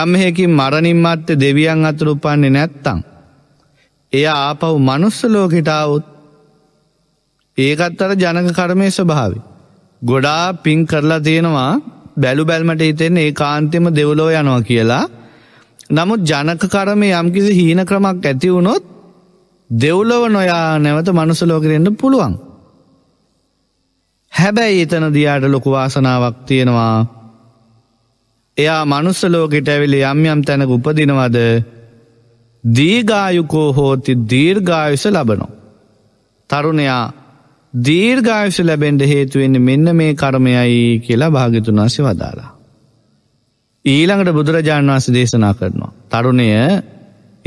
යම්හෙකි මරණින්මත්ත දෙවියන් අතුරුපන්නේ නැත්තං. එය ආපව් මනුස්ස ලෝකෙටාවුත් ඒකත් අර ජනක කර්මය ස්වභාවි. ගොඩා පින් කරලා තියෙනවා බැලු බැල්මට හිතෙන් ඒ කාන්තෙම දෙවලෝ යනවා කියලා. නමුත් ජනක කරමය යම්කිසි හීන ක්‍රමක් ඇති වුණොත් දෙව්ලොව නොයා නැවත මනුසලෝකරෙන්ට පුළුවන්. හැබැයි එතන දියාට ලොකු වාසනාවක් තියෙනවා. එයා මනුස්සලෝකෙට ඇවිල යම් යම් තැනක උපදිනවද දීගායුකෝ හෝති දීර්ගායුස ලබනෝ. තරුණයා දීර්ඝායුෂ ලැබෙන්ඩ හේතුවෙන්න මෙන්න මේ කර්මයයි කියලා භාගිතුන් වන්සේ වදාලා. ඊළඟට බුදුරජාණන් වන්ස දේශනා කරනවා. තරුණය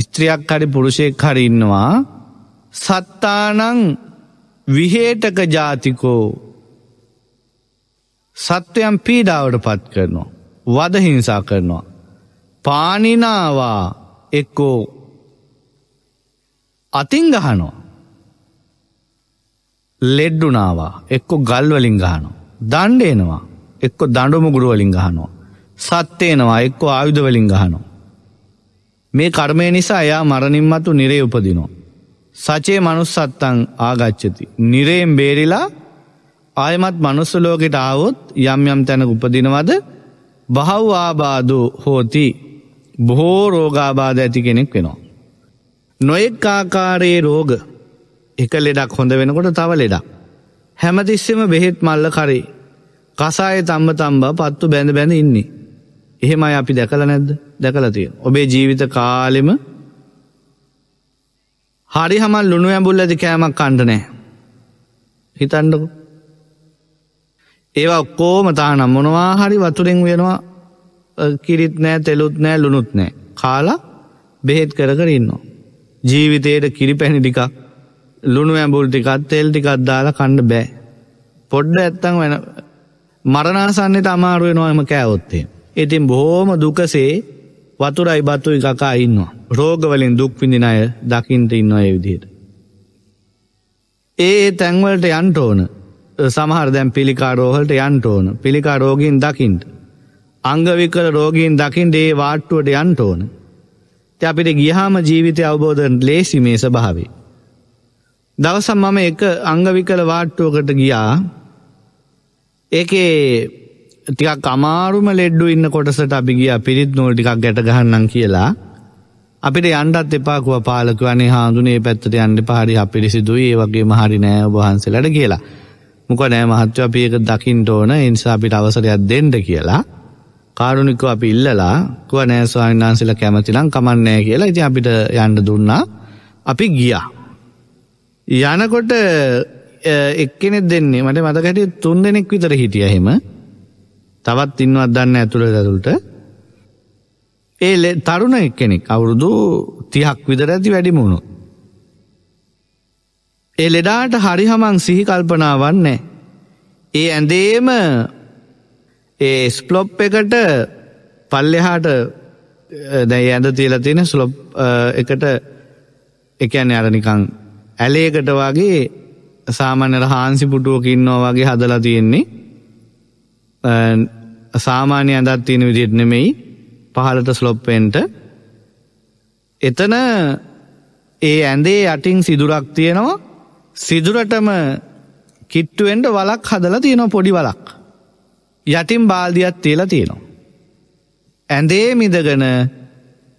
ස්ත්‍රියක් හරි පුරුෂයෙක් හරිඉන්නවා සත්තානං විහේටක ජාතිකෝ සත්වයම් පීඩාවට පත් කරනවා. වදහිංසා කරනවා. පානිනාවා එක්කෝ අතිංගහනවා. ලෙඩ්ඩුනාවා එක්කො ගල්වලින් ගහනෝ. දණ්ඩේනවා එක්කො දඩුම ගුරුවලින් ගහනවා. සත්්‍යයනවා එක්කො ආයුධවලින් ගහනෝ. මේ කර්මය නිසා එයා මරණින් මතු නිරේ උපදිනෝ. සචේ මනුස්සත්තං ආගච්චති. නිරේම් බේරිලා ආයමත් මනුස්සලෝකෙට ආවොත් යම් යම් තැන උපදිනවද බහව් ආබාදු හෝති බොහෝ රෝගාබාධ ඇති කෙනෙක් වෙනවා. නොයෙක් ආකාරයේ රෝග එක ලෙඩක් හොඳ වෙනකොට තව ලෙඩක්. හැමතිස්සෙම බෙහෙත් මල්ල කරේ. කසාය තම්ම තම්බා පත්තු බැඳ බැඳ ඉන්නේ. එහෙමයි අපි දැකල නැද්ද දැකලතිය. ඔබේ ජීවිත කාලෙම හරි හමල් ලුණු ඇඹුල් ඇති කෑමක් කණ්ඩනෑ. හිතන්ඩකු. ඒවා ඔක්කෝම තානම් මොනවා හරි වතුරෙන් වෙනවා කිරිත් නෑ තෙලුත් නෑ ලුණුත් නෑ. කාලා බෙහෙත් කරකරන්නවා. ජීවිතයට කිරි පැණි ටිකක් ලුණු ඇඹුල් ටිකත් තෙල් ටිකත් දාලා කණ්ඩ බෑ. පොඩ්ඩ ඇත්තං වෙන මරණාසන්නෙට අමාරුවෙනවාම කෑවොත්තේ. ඉතින් බොහෝම දුකසේ වතුරයි බතුයි කකා ඉන්නවා. රෝගවලින් දුක්විඳින අය දකිින්ට ඉන්නවා එවිදියට. ඒ තැන්වලට යන්ට ඕන සමහර දැම් පිළිකා රෝහලට යන්ට ඕන පිළිකා රෝගීන් දකිින්ට. අංගවිකල රෝගීන් දකිින් ඒ වාට්ටුවට යන්ට ඕන. ති අපිට ගිහාම ජීවිතය අවබෝධ ලේසිමේ සභාවේ. දවසම් මම එක අංගවිකල වාට්ටුවකට ගියා ඒකේ ටිකක් අමාරුම ලෙඩ්ඩු ඉන්න කොටසට අපි ගිය පිරිත් නෝ ටිකක් ගැට ගහන්නම් කියලා අපිට යන්ඩත් එපාකුව පාලකවනේ හාදුනේ පැත්තට යන්න පහරි අපිරිසිදුයි ඒ වගේ මහරි නෑ වහන්සලට කියලා මොක නෑ මහත්ව අපි ඒක දකිින්ට ඕන ඉනිසා අපිට අවසරයක් දෙන්ඩ කියලා කාරුණික අපි ඉල්ලලා කුව නෑ ස්වාවින්නාන්සල කැමතිනම් කමන්නෑ කියලා ඉති අපිට යන්න දුන්නා අපි ගියා යනකොට එක්කෙනෙ දෙන්නේ මට මතකැටිය තුන් දෙනෙක් විතර හිටිය හෙම තවත් ඉන්නවත් දන්න ඇතුළ දතුළට ඒ තරුණ එක්කෙනෙක් අවුරුදු තිහක් විතර ඇති වැඩිමුණු. ඒ ලෙඩාට හරි හමං සිහි කල්පනාවන්නේ. ඒ ඇඳේම ඒ ස්ප්ලොප් එකට පල්ලෙහාට දැයි ඇඳ තියල තියෙන ස්ලොප් එකට එකන්න අරනිකං ඇලේකට වගේ සාමාන්‍යර හාන්සි පුටුවක ඉන්නවා වගේ හදලා තියෙන්නේ සාමාන්‍ය ඇදත් තියෙන විදිහට නෙමෙයි පහළට ස්ලොප්පෙන්ට එතන ඒ ඇඳේ යටින් සිදුරක් තියෙනවා සිදුරටම කිට්ටුවෙන්ට වලක් හදලා තියෙනවා පොඩි වලක් යටින් බාල්දියත් තියලා තියෙනවා ඇඳේ මිදගෙන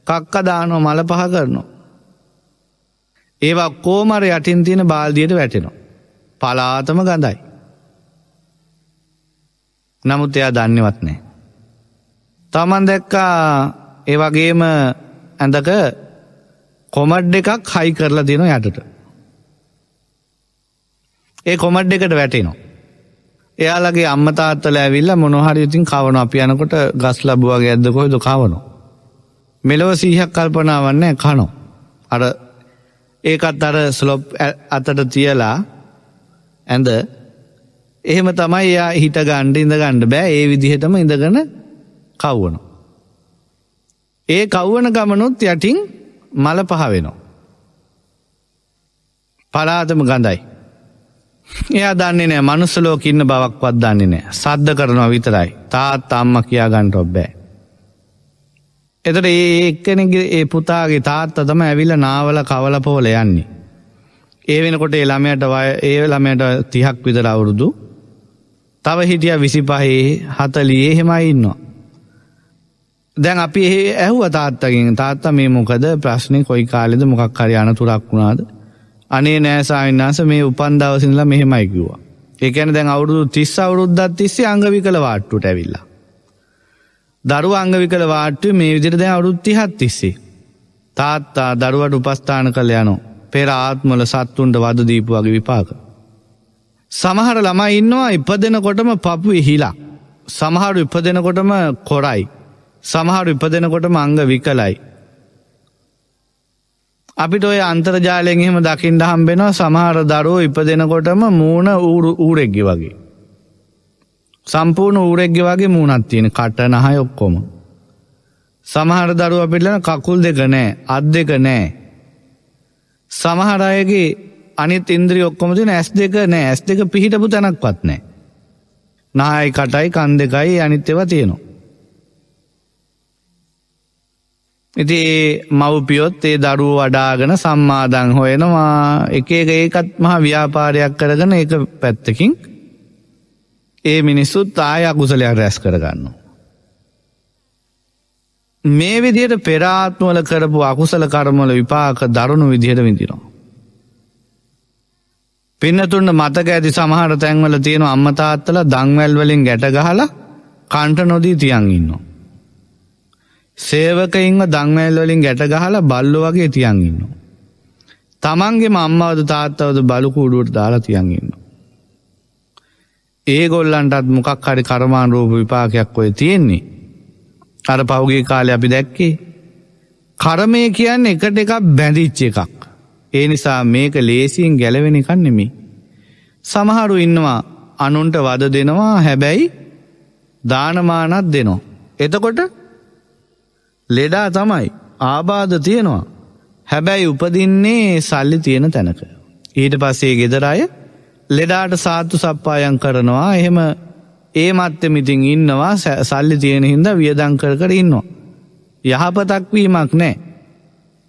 කක්කදානෝ මල පහ කරනවා ඒවා කෝමර යටින් තියෙන බාල්දියට වැටෙනවා. පලාතම ගඳයි. නමුත් එයා දන්නවත් නෑ. තමන් දැක්කා ඒවගේම ඇඳක කොමඩ් එකක් හයි කරලා දෙන යටට. ඒ කොමඩ් එකට වැටේනවා. එයාලගේ අම්මතාත්තල ඇවිල්ල මොනොහරි ඉතින් කවන අපි යනකොට ගස් ලබුවගේ ඇද්දකොයිද කවනෝ. මෙලොව සීහක් කල්පනාවන්නේ කනෝ. අර ඒකත් අර ස්ලොප් අතට තියලා ඇඳ එහෙම තමයි එයා හිට ගණ්ඩ ඉඳ ගණ්ඩ බෑ ඒ විදිහටම ඉඳගන කව්වනු. ඒ කව්වන ගමනුත් යටින් මල පහවෙනවා. පලාතම ගඳයි. එයා දන්නේ නෑ මනුස්සලෝක ඉන්න බවක්වත් දන්නේ නෑ සද්ධ කරනවා විතරයි තාත් අම්ම කියා ගණ්ඩ ඔබ්බෑ. එතට ඒ එක්කෙනගේ ඒ පුතාගේ තාත්ත තම ඇවිල නාවල කවල පෝල යන්නේ. ඒ වෙනකොට එළමයට ඒ ළමයට තිහක් විතර අවුරුදු තව හිටිය විසි පහේ හතලියේ හෙමයි ඉන්නවා. දැන් අපි ඒ ඇහුව තාත්තකින් තාත්ත මේ මොකද ප්‍රශ්නය කොයි කාලෙද මොකක් හරියාන තුරක් වුණාද අනේ නෑසාවින්නාස මේ උපන්දවසිල්ල මෙහෙමයිකිවා ඒකැන දැන් අවුරුදු තිස් අවුරුද්ධත් තිස්සේ අංගවි කළ වාට්ටුට ඇවිල්ලා දරු අංගවිකල වාට්ටු මේ විදිරද අවුරුත්තිහත් තිස්සේ. තාත්තා දරුවට උපස්ථාන කළ යනු පෙර ආත්මල සත්තුන්ට වදදීපු වගේ විපාක. සමහර ළමා ඉන්නවා ඉප දෙනකොටම පපු එහිලා. සමහරු ඉප දෙනකොටම කොරයි. සමහරු ඉප දෙනකොටම අංග විකලයි. අපිට ඔය අන්තර්ජාලයෙන් එහෙම දකිින්ට හම්බෙනවා සමහර දරුවෝ ඉප දෙනකොටම මූුණ ඌරු ඌරෙක්ගි වගේ. සම්පූර්ණ ඌරෙක්ගෙ වගේ මූුණත් තියෙන කට නහය ඔක්කොම. සමහර දරුව පිටලන කකුල් දෙක නෑ අත් දෙක නෑ. සමහර අයගේ අනි ඉන්ද්‍රී ඔක්කොමති ඇස් දෙක නෑ ඇස් දෙක පිහිටපු තැනක්වත් නෑ. නායි කටයි කන් දෙකයි අනිත්‍යව තියෙනවා. ඉති ඒ මව්පියොත් ඒ දරුව වඩාගෙන සම්මාදං හොයනවා එක එක ඒකත් මහ ව්‍යාපාරයක් කරගෙන එක පැත්තකින් ඒ මිනිස්සුත් ආය අකුසලයක් රැස් කරගන්න. මේ විදියට පෙරාත්මල කරපු අකුසල කරමල විපාක දරුණු විදිහයට විඳිනවා. පින්නතුන්න මතක ඇති සමහර තැන්වල තියෙන අම්මතාත්තල දංවැල්වලින් ගැටගහල කණ්ට නොදී තියන් ඉන්නවා. සේවකයින්ව දංවැල්වලින් ගැටගහල බල්ලු වගේ තියන් ඉන්නවා. තමන්ගේ මම්මවද තාත්තවද බලුකූඩුවට දාලා තියන් ඉන්නවා. ඒගොල්ලන්ටත් මොකක් හරි කරමාන් රූප විපාකයක් ඔය තියෙන්නේ. අර පහුගේ කාලය අපි දැක්කේ. කරමය කියන්න එකට එකක් බැඳිච්ච එකක්. ඒ නිසා මේක ලේසියෙන් ගැලවෙන කන්නෙමි. සමහරු ඉන්නවා අනුන්ට වද දෙනවා හැබැයි දානමානත් දෙනවා. එතකොට ලෙඩා තමයි ආබාධ තියෙනවා. හැබැයි උපදින්නේ සල්ලි තියෙන තැනක. ඊට පස්සේ ගෙදරාය ලෙඩාට සාත්තු සප්පායන් කරනවා එහෙම ඒ මත්්‍යමිතින් ඉන්නවා සල්ලි තියෙන හින්ද වියදංකර කර ඉන්නවා. යහපතක් වීමක් නෑ.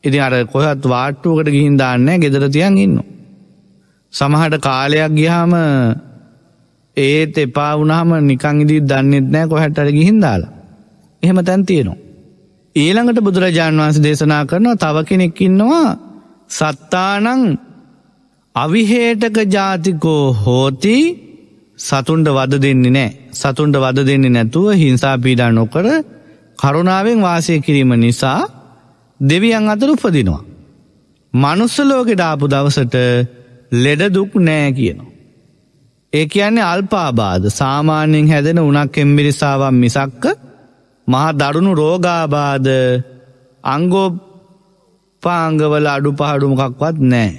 ඉති අර කොහත් වාට්ටුවකට ගිහින්දාන්නෑ ගෙදර තියන් ඉන්න. සමහට කාලයක් ගිහාම ඒත් එපා වුණහම නිකං ඉදිී දන්නෙත් නෑ කොහැටට ගිහින්දාලා. එහෙම තැන් තියෙනවා. ඊළඟට බුදුරජාන් වහන්ස දේශනා කරනවා තව කෙනෙක්කින්නවා සත්තානං අවිහේටක ජාතිකෝ හෝති සතුන්ට වද දෙන්නේ නෑ සතුන්ට වද දෙන්නේ නැතුව හිංසා පීඩා නොකර කරුණාවෙන් වාසය කිරීම නිසා දෙවියන් අතර උපදිනවා. මනුස්සලෝකෙට ආපු දවසට ලෙඩදුක් නෑ කියනවා. ඒ කියන්නේ අල්පාබාද සාමාන්‍යයෙන් හැදෙන උනක් එම්බිරිසාවන් මිසක්ක මහා දරුණු රෝගාබාද අංගෝපාංගවල අඩු පහඩුමකක්වත් නෑ.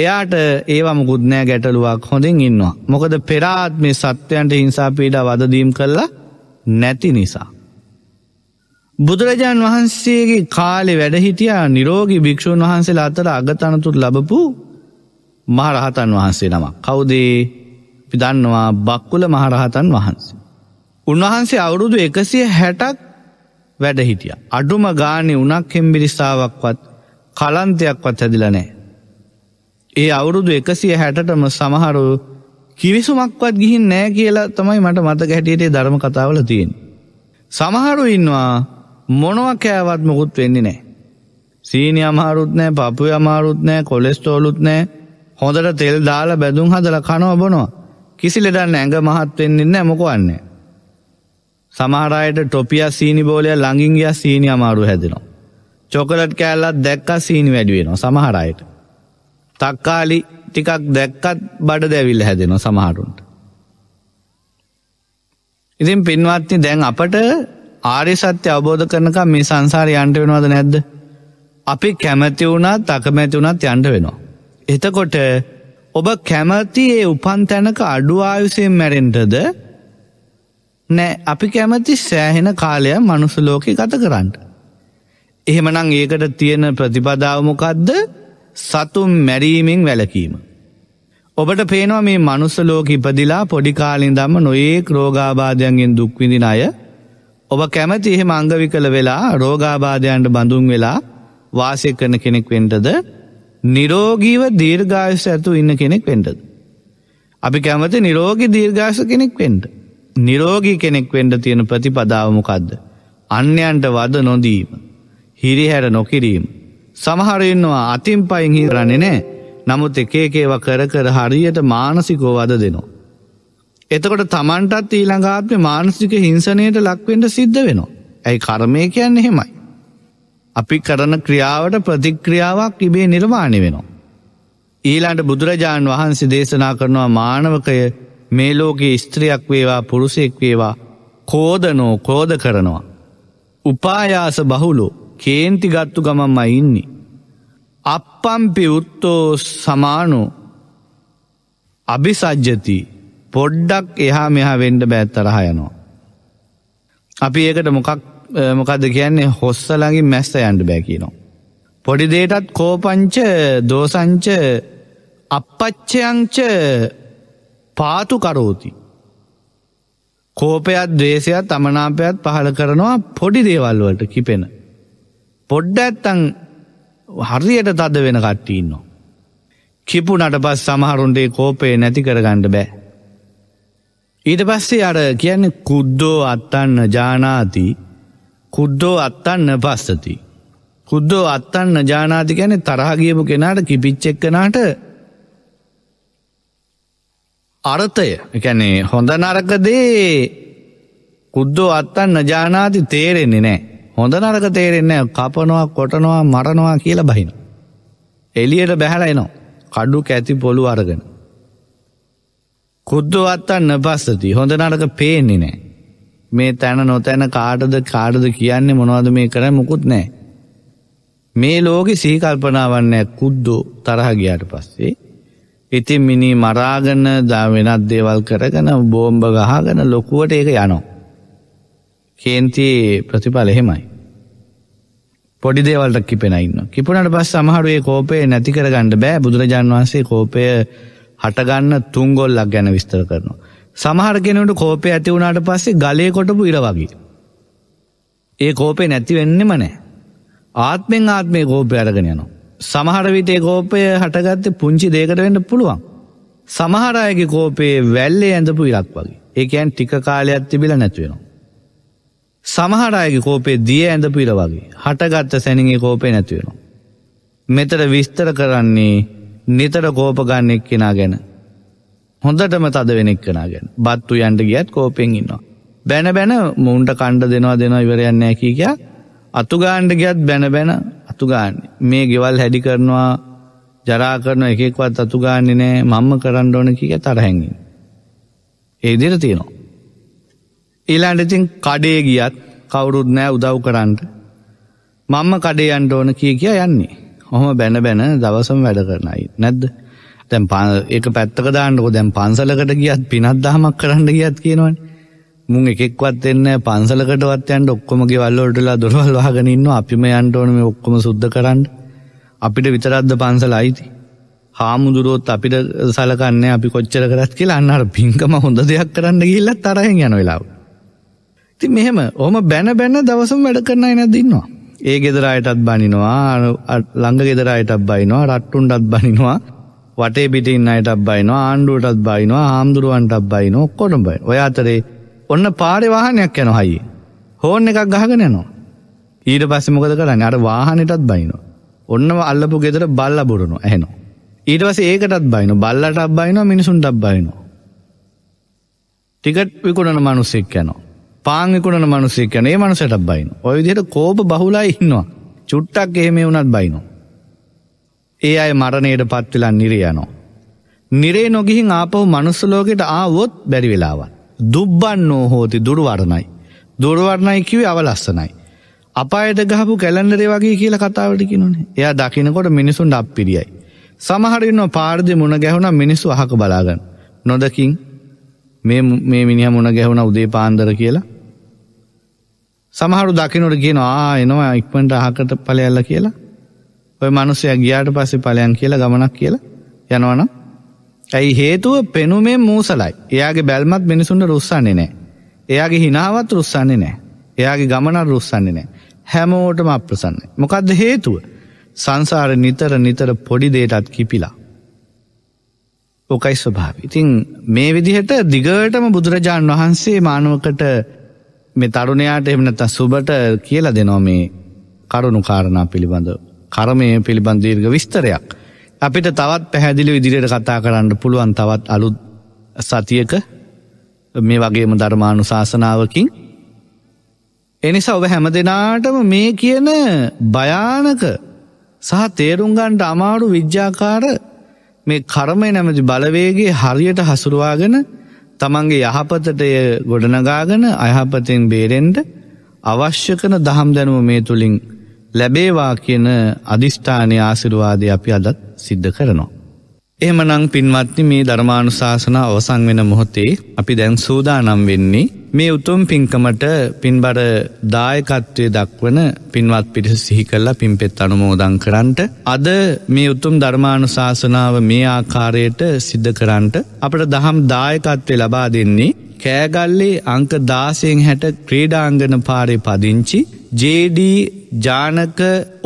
එයාට ඒවම ගුද්නෑ ගැටලුවක් හොඳින් ඉන්නවා. මොකද පෙරාත් මේ සත්‍යයන්ට හිංසාපීඩ වදදීම් කරලා නැති නිසා. බුදුරජාණන් වහන්සේගේ කාලෙ වැඩහිටියා නිරෝගී භික්‍ෂූන් වහන්සේලා අතර අගතනතුත් ලබපු මහරහතන් වහන්සේ නම. කවුදේ පිදන්නවා බක්කුල මහරහතන් වහන්සේ. උන්වහන්සේ අවුරුදු එකසිය හැටක් වැඩහිටිය. අඩුම ගානෙ උනක් හෙම්බිරිස්සාාවක්වත් කලන්තයක්වත් හැදිලනෑ. ඒ අවුරුදු එකසිය හැටටම සමහරු කිවිසුමක්වත් ගිහින් නෑ කියලා තමයි මට මතක හැටියටේ ධර්ම කතාවල තියෙන්. සමහරු ඉන්නවා මොනව කෑවත් මොකුත් වෙන්නේ නෑ. සීනි අමාරුත් නෑ පපු අමාරුත් නෑ කොලෙස්ටෝලුත් නෑ හොඳට තෙල් දාලා බැදුම් හදල කනව බොනවා කිසි ලෙඩන්න ඇඟ මහත් වෙන්නේ නෑ මොකවන්නේ. සමහරයට ටොපිය සීනි බෝලය ළඟින්ගිය සීනි අමාරු හැදෙනවා. චොකලට් කෑල්ලත් දැක්ක සීනි වැඩිුවෙනවා සමහරයට. තක්කාලි ටිකක් දැක්කත් බඩ දැවිල් හැදෙන සමහරුන්ට. ඉතින් පින්වත්ති දැන් අපට ආරි සත්‍ය අවබෝධ කරනක මේ සංසාරය අන්ට වෙනවාද නැද්ද. අපි කැමැති වුණත් අකමැති වුණත් යන්ට වෙනවා. එතකොට ඔබ කැමති ඒ උපන් තැනක අඩු ආයුසයෙන් මැරෙන්ටද නෑ අපි කැමති සෑහෙන කාලය මනුසුලෝකෙ ගත කරන්න. එහෙමනං ඒකට තියෙන ප්‍රතිපදාවමොකක්ද සතුම් මැරීමෙන් වැලකීම. ඔබට පේනවා මේ මනුස්සලෝක ඉපදිලා පොඩිකාලින් දම්ම නොඒ රෝගාබාධයන්ගෙන් දුක්විඳින අය ඔබ කැමති එහෙ මංගවි කළ වෙලා රෝගාබාධයන්ට බඳුන් වෙලා වාසය කරන කෙනෙක් වෙන්ටද නිරෝගීව දීර්ඝායස ඇතු ඉන්න කෙනෙක් වෙන්ටද. අපි කැමති නිරෝගි දීර්ඝාස කෙනෙක් වෙන්ට. නිරෝගී කෙනෙක් වෙන්ඩ තියෙන ප්‍රතිපදාවමකක්ද. අන්‍යන්ට වද නොදීම. හිරිහැර නොකිරීම. සමහරඉන්නවා අතින් පයින් හිරන්නේ නෑ නමුත් එකේකේව කර කර හරියට මානසිකෝවද දෙනවා. එතකොට තමන්ටත් ඊළඟාත්ම මානසික හිංසනයට ලක්වෙන්ට සිද්ධ වෙනවා. ඇයි කර්මය කියන්න එහෙමයි. අපි කරන ක්‍රියාවට ප්‍රතික්‍රියාවක් ඉබේ නිර්වාණය වෙනවා. ඊළන්ට බුදුරජාණන් වහන්සේ දේශනා කරනවා මානවකය මේ ලෝකයේ ස්ත්‍රියක් වේවා පුරුසෙක් වේවා කෝදනෝ කෝද කරනවා. උපායාස බහුලෝ කේන්ති ගත්තු ගමම්ම ඉන්නේ. අපපම්පි උත්තෝ සමානෝ අභිසජ්ජති පොඩ්ඩක් එහා මෙහා වෙන්ඩ බෑත්තරහ යනවා. අපි ඒකට මොකක් මොකද කියන්නේ හොස්සලඟින් මැස්ස යන්ඩ බැකිනවා. පොඩිදේටත් කෝපංච දෝසංච අපපච්චයංච පාතු කරෝති. කෝපයත් දේශයත් අමනාපයත් පහළ කරනවා පොඩි දේවල්වලට කිපෙන. පොඩ්ඩ ඇත්තං හරියට තද වෙන කට්ටීන්නවා. කිපුනට පස් සමහරුන්ටේ කෝපය නැති කරගණඩ බෑ. ඊට පස්සේ අර කියන්න කුද්දෝ අත්තන්න ජානාති කුද්දෝ අත්තන්න පස්සති. කුද්දෝ අත්තන්න ජානාති ගැන තරහගියපු කෙනාට කිපිච්චෙක්කනාට අරථය එකැනේ හොඳ නරකදේ කුද්දෝ අත්තන්න ජානාති තේරෙන්නේ නෑ. හොඳ නරක තේරෙන්නේ කපනවා කොටනවා මරනවා කියලා බහින. එලියට බැහැල එනවා කඩු කැති පොළු අරගෙන. කුද්දවත්තන්න පස්සති හොඳ නරක පේන්නේ නෑ. මේ තැන නොතැන කාටද කාඩද කියන්නේ මොනවද මේ කර මුකුත් නෑ. මේ ලෝකෙ සීකල්පනාවන්නෑ කුද්දෝ තරහගයාට පස්සේ. ඉතින් මිනි මරාගන්න දා වෙනත් දේවල් කරගන බෝම්භ ගහගන ලොකුවට ඒක යනවා. කේන්තියේ ප්‍රතිඵල එහෙමයි. පොඩි දේවල්ට කිපෙන ඉන්න. කිපුණට පස් සමහරුවේ කෝපය නැතිකර ගණඩ බෑ බුදුරජාන් වහන්සේ කෝපය හටගන්න තුන්ගොල්ලක් ගැන විස්තර කරනවා. සමහරගෙනට කෝපය ඇති වුණට පස්සේ ගලය කොටපු ඉර වගේ. ඒ කෝපය නැති වෙන්නෙම නෑ. ආත්මෙන් ආත්මේ කෝපය අරගෙන යනවා. සමහරවිටේ කෝපය හටගත්ත පුංචි දේකට වෙන්න පුළුවන්. සමහරයගේ කෝපයේ වැල්ලේ ඇඳපු ඉරක් වගේ. ඒකයන් ටික කාලයක් තිබිල නැතිවෙනවා. සමහරයගේ කෝපේ දිය ඇඳ පිර වගේ හටගත්ත සැනිගේ කෝපේ නැතිවෙනවා. මෙතර විස්තර කරන්නේ නිතර කෝපගන්නෙක් කෙනා ගැන. හොඳටම තද වෙනෙක් කෙනා ගැන බත්තු යන්ට ගියත් කෝපෙන් ඉන්නවා. බැන බැන මුන්ට කණ්ඩ දෙනවා දෙනවා ඉවරයන්නෑ කීකයා අතුගාණ්ඩ ගියත් බැන බැන අතුගාන්න මේ ගෙවල් හැඩි කරනවා ජරා කරන එකෙක්වත් අතුගාන්නේ නෑ මම්ම කරන්න ඕන කීක තරහැඟින්. ඒදිර තියෙනවා. ඊලාන්ටතින් කඩේ ගියත් කවුරුත් නෑ උදව් කරන්ට මංම කඩේයන්ට ඕන කිය කිය යන්නේ හොම බැන බැන දවසම වැඩ කරනයි නැද්ද තැන් පා එක පැත්තකදාන්නකෝ දැන් පන්සලකට ගියත් පිනත් දහමක් කරන්න ගියත් කියනවන මුං එකෙක්වත් එන්න පන්සලකටවත් යන්ට ඔක්කොමගේ වල්ලෝටලා දොරවල් වාගෙනන්න අපිම යන්ටඕනම ඔක්කොම සුද්ධ කරන්න අපිට විතරද්ද පන්සල අයිති හාමුදුරුවොත් අපිට සලකන්න අපි කොච්චර කරත් කියලා අන්නට පින්කම හොඳ දෙයක් කරන්න ගිල්ලත් තරහෙන් යන වෙලාව ඉතින් මෙහෙම ඔහම බැන බැන දවසම වැඩ කරන අය නැද්ද ඉන්නවා. ඒ ගෙදර අයටත් බනිනවා, ළඟ ගෙදර අයටත් බනිනවා, රට්ටුන්ටත් බනිනවා, වටේ පිටින් ඉන්න අයටත් බනිනවා, ආණ්ඩුවටත් බනිනවා, ආම්දුරුවන්ටත් බනිනවා, ඔක්කොටම බනිනවා. ඔය අතරේ ඔන්න පාරේ වාහනයක් යනවා හයියේ. හෝන් එකක් ගහගෙන යනවා. ඊට පස්සේ මොකද කරන්නේ? අර වාහනේටත් බනිනවා. ඔන්නම අල්ලපු ගෙදර බල්ලා බොරනවා ඇහෙනවා. ඊට පස්සේ ඒකටත් බනිනවා, බල්ලටත් බනිනවා, මිනිසුන්ටත් බනිනවා. ටිකට් විකුණන මිනිස්සෙක් යනවා. පාංගිකුණන මනුසෙක් යන ඒ මනසටත් බයින. ඔය විදිහට කෝප බහුලයි ඉන්නවා. චුට්ටක් එහෙම වුණත් බයිනෝ. ඒ අය මරණයට පත් වෙලා නිරේ යනවා. නිරේ නොගිහින් ආපහු මනුස්ස ලෝකෙට ආවොත් බැරි වෙලාවක්. දුබ්බන්නෝ හෝති දුර්වර්ණයි. දුර්වර්ණයි කිව්වේ අවලස්සනයි. අපායට ගහපු කැලන්ඩරේ වගේ කියලා කතාවට කියනෝනේ. එයා දකින්නකොට මිනිසුන් අප්පිරියයි. සමහර ඉන්නවා පාරදී මුණ ගැහුණා මිනිස්සු අහක බලාගන්න. නොදකින් මේ මේ මිනිහ මුණ ගැහුණ උදේ පාන්දර කියලා සමහරු දකිනොට ගෙන ආ එනවා ඉක්මට අහකට පලයල්ල කියලා ඔය මනුස්සය ගියාට පස්සෙ පලයන් කියලා ගමනක් කියලා යනවනම් ඇයි හේතුව පෙනුමේ මූසලයි එයාගේ බැල්මත් මිනිසුන්ට රුස්සන්නේ නෑ එයාගේ හිනාවත් රුස්සන්නේ නෑ එයාගේ ගමනත් රුස්සන්නේ නෑ හැමෝටම අප්‍රසන්න මොකක්ද හේතුව සංසාර නිතර නිතර පොඩි දේටත් කිපිලා ඕකයි ස්වභාව. ඉතිං මේ විදිහට දිගටම බුදුරජාණන් වහන්සේ මානුවකට මේ තරුණයාට එමනත සුබට කියල දෙනෝ මේ කරුණු කාරණා පිළිබඳ කරමය පිළිබඳ දීර්ග විස්තරයක්. අපිට තවත් පැහැදිලි ඉදිරියට කතා කරන්න පුළුවන් තවත් අලුත් සතියක මේ වගේම ධර්මානු ශාසනාවකින් එනිසා ඔබ හැම දෙනාටම මේ කියන භයානක සහ තේරුම්ගන්ට අමාරු විද්‍යාකාර මේ කර්මය නැමති බලවේගේ හරියට හසුරුවාගෙන තමන්ගේ යහපතටය ගොඩනගාගෙන අයහපතෙන් බේරෙන්ට අවශ්‍ය කන දහම් දැනුව මේ තුළින් ලැබේවා කියන අධිෂ්ඨානය ආසිරුවාදය අපි අදත් සිද්ධ කරනවා. එහමනං පින්වත්නි මේ ධර්මාණු ශාසන අවසං වෙන මොහොතේ අපි දැන් සූදානම් වෙන්නේ මේ උතුම් පින්කමට පින්බර දායකත්වය දක්වන පින්වත් පිරිස සිහි කල්ලා පින්පෙත් අනුමෝදං කරන්ට. අද මේ උතුම් ධර්මාණු ශාසනාව මේ ආකාරයට සිද්ධ කරන්ට අපට දහම් දායකත්වය ලබා දෙන්නේ. කෑගල්ලේ අංක දාසයෙන් හැට ක්‍රීඩාංගන පාරය පදිංචි. ජේඩී ජානක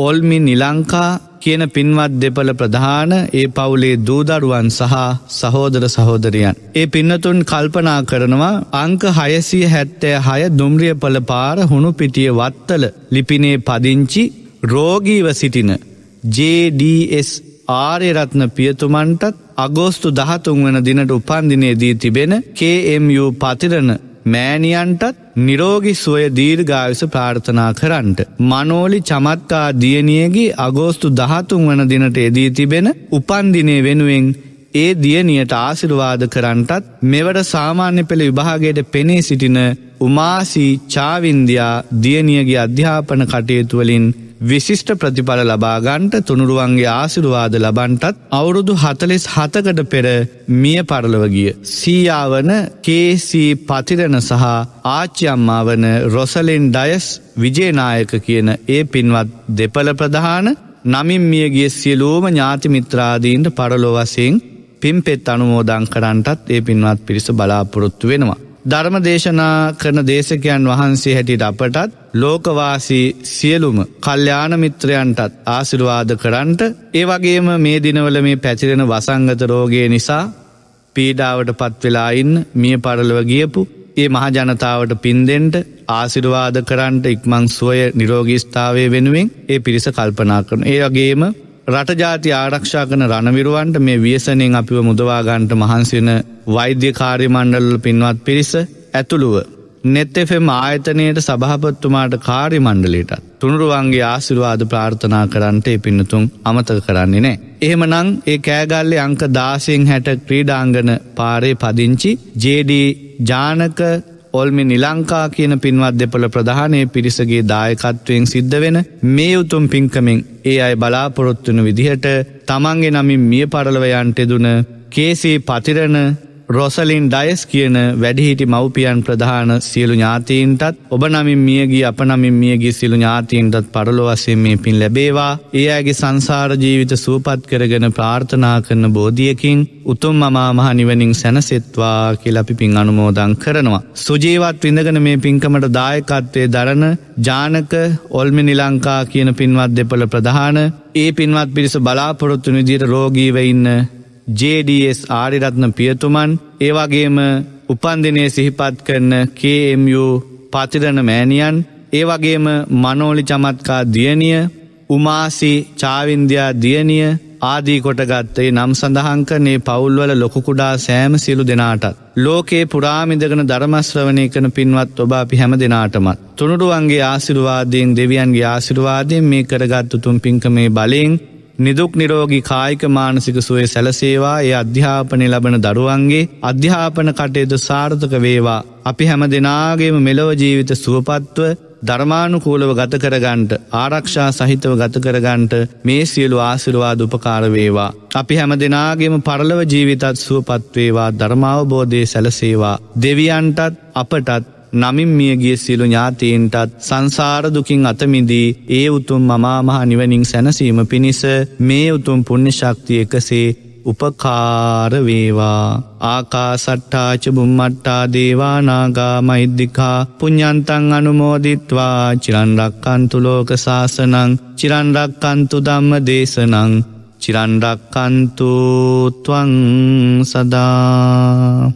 ඔල්මි නිලංකා කියන පින්වත් දෙපළ ප්‍රධාන ඒ පවුලේ දූදරුවන් සහ සහෝදර සහෝදරියන්. ඒ පින්නතුන් කල්පනා කරනවා අංක හයසිය හැත්තෑ හය දුම්රිය පල පාර හුණු පිටිය වත්තල ලිපිනේ පදිංචි රෝගීව සිටින JDS ආරයරත්න පියතුමන්ටත් අගෝස්තු දහතුන් වන දිනට උපන්දිනයේදී තිබෙන KMU පතිරණ මෑණියන්ටත් නිරෝගි සුවය දීර්ඝායුස ප්‍රාර්ථනා කරන්නට. මනෝලි චමත්කා දියණියගේ අගෝස්තු දහතුන් වන දිනට එදී තිබෙන උපන්දිනය වෙනුවෙන් ඒ දියණියට ආසිරුවාද කරන්නටත් මෙවට සාමාන්‍ය පෙළ විභාගයට පෙනී සිටින උමාසී චාවින්දයා දියණියගේ අධ්‍යාපන කටයුතුවලින් විශිෂ්ට ප්‍රතිඵල ලබාගන්ට තුනුරුවන්ගේ ආසිරුවාද ලබන්ටත් අවුරුදු හතලෙස් හතකට පෙර මිය පරලවගිය. සීයාවන කේසී පතිරණ සහ ආච්චියම්මා වන රොසලෙන් ඩයස් විජේනායක කියන ඒ පින්වත් දෙපළ ප්‍රධාන නමින් මියගේ සියලූම ඥාතිමිත්‍රාදීන්ට පරලොවසින් පිම්පෙත් අනුමෝදං කරන්ටත් ඒ පින්වත් පිරිස බලාපොරොත්තු වෙනවා. ධර්ම දේශනා කරන දේශකයන් වහන්සේ හැටියට අපටත් ලෝකවාසී සියලුම කල්්‍යාන මිත්‍රයන්ටත් ආසිරුවාද කරන්ට ඒ වගේම මේ දිනවල මේ පැතිරෙන වසංගත රෝගය නිසා පීඩාවට පත්වෙලායින් මිය පරලව ගියපු ඒ මහජනතාවට පින්දෙන්ට ආසිරුවාද කරන්ට ඉක්මං සුවය නිරෝගිස්ථාවය වෙනුවෙන් ඒ පිරිස කල්පනා කරන. ඒ වගේම රටජාති ආරක්ෂා කන රණවිරුවන්ට මේ වියසනෙන් අපිව මුදවාගන්ට මහන්සින වෛද්‍ය කාරිමණ්ඩල්ල පින්වත් පිරිස ඇතුළුව. නෙත්තෙෆෙම ආයතනයට සභහපත්තුමාට කාරිමණ්ඩලටත්. තුනුරුවන්ගේ ආසිරවාද ප්‍රාර්ථනා කරන්ට පින්නතුන් අමතක කරන්නේ නෑ. එහෙම නං ඒ කෑගල්ලෙ අංක දාසිං හැට ක්‍රීඩාංගන පාරේ පදිංචි ජඩ ජානක ඔල්මි නිලංකා කියන පින්වත් දෙපළ ප්‍රධානය පිරිසගේ දායකත්වයෙන් සිද්ධ වෙන මේ උතුම් පින්කමින් ඒ අයි බලාපොරොත්තුන විදිහට තමන්ගේ නමින් මිය පරලවයන්ටෙදුන කේසේ පතිරණ රොසලින් ඩයිස් කියන වැඩිහිටි මව්පියන් ප්‍රධාන සියලු ඥාතීන්ටත් ඔබ නමින් මියගී අප නමින් මියගී සිලු ඥාතීන්ටත් පරලොවසයෙන් මේ පින් ලැබේවා ඒ අගේ සංසාර ජීවිත සූපත් කරගෙන ප්‍රාර්ථනා කරන බෝධියකින් උතුම් මමා මහ නිවනින් සැනසෙත්වා කියලපි පින් අනුමෝදං කරනවා. සුජීවත් විඳගෙන මේ පින්කමට දායකත්වය දරන ජානක ඔල්මි නිලංකා කියන පින්වත් දෙපළ ප්‍රධාන ඒ පින්වත් පිරිස බලාපොරොත්තු නිදිට රෝගීවඉන්න JDS ආරිරත්න පියතුමන් ඒවාගේම උපන්දිනය සිහිපත් කරන KMU පතිරණ මෑනියන් ඒවගේම මනෝලි චමත්කා දියනිය උමාසි චාවින්දයා දියනිය ආදී කොටගත්තේ නම් සඳහන්කනේ පවුල්වල ලොකුකුඩා සෑම සිලු දෙනාටත්. ලෝකේ පුරාමිදගන ධර්මශ්‍රවනය කන පින්වත් ඔබා පිහැම දෙනාටමත්. තුනුඩුවන්ගේ ආසිරුවාදයෙන් දෙවියන්ගේ ආසිරුවාදයෙන් මේ කරගත්තු තුම් පින්කමේ බලින් නිදුක් නිරෝගී කායික මානසික සුවේ සැලසේවා ඒ අධ්‍යාපනය ලබන දරුවන්ගේ අධ්‍යාපන කටයුතු සාර්ථක වේවා. අපි හැම දෙනාගේම මෙලොව ජීවිත සුවපත්ව ධර්මානුකූලව ගත කරගන්ට ආරක්ෂා සහිතව ගත කරගන්ට මේ සියලු ආසිරුවාද උපකාරවේවා. අපි හැම දෙනාගේම පරලව ජීවිතත් සුවපත්වේවා ධර්මාවබෝධය සැලසේවා. දෙවියන්ටත් අපටත් නමින් මියගිය සියලු ඥාතීන්ටත් සංසාරදුකින් අතමිදී ඒ උතුම් මමාමහ නිවනින් සැනසීම පිණිස මේ උතුම් පුුණ්‍ය ශක්තිය එකසේ උපකාරවේවා ආකා සට්ටාච බුම්මට්ටා දේවානාගා මෛද්දිකා පුඥ්ඥන්තන් අනුමෝදිත්වා චිරන්රක්කන්තුලෝක ශාසනං චිරන්රක්කන්තු දම්ම දේශනං චිරන්රක්කන්තුත්වං සදා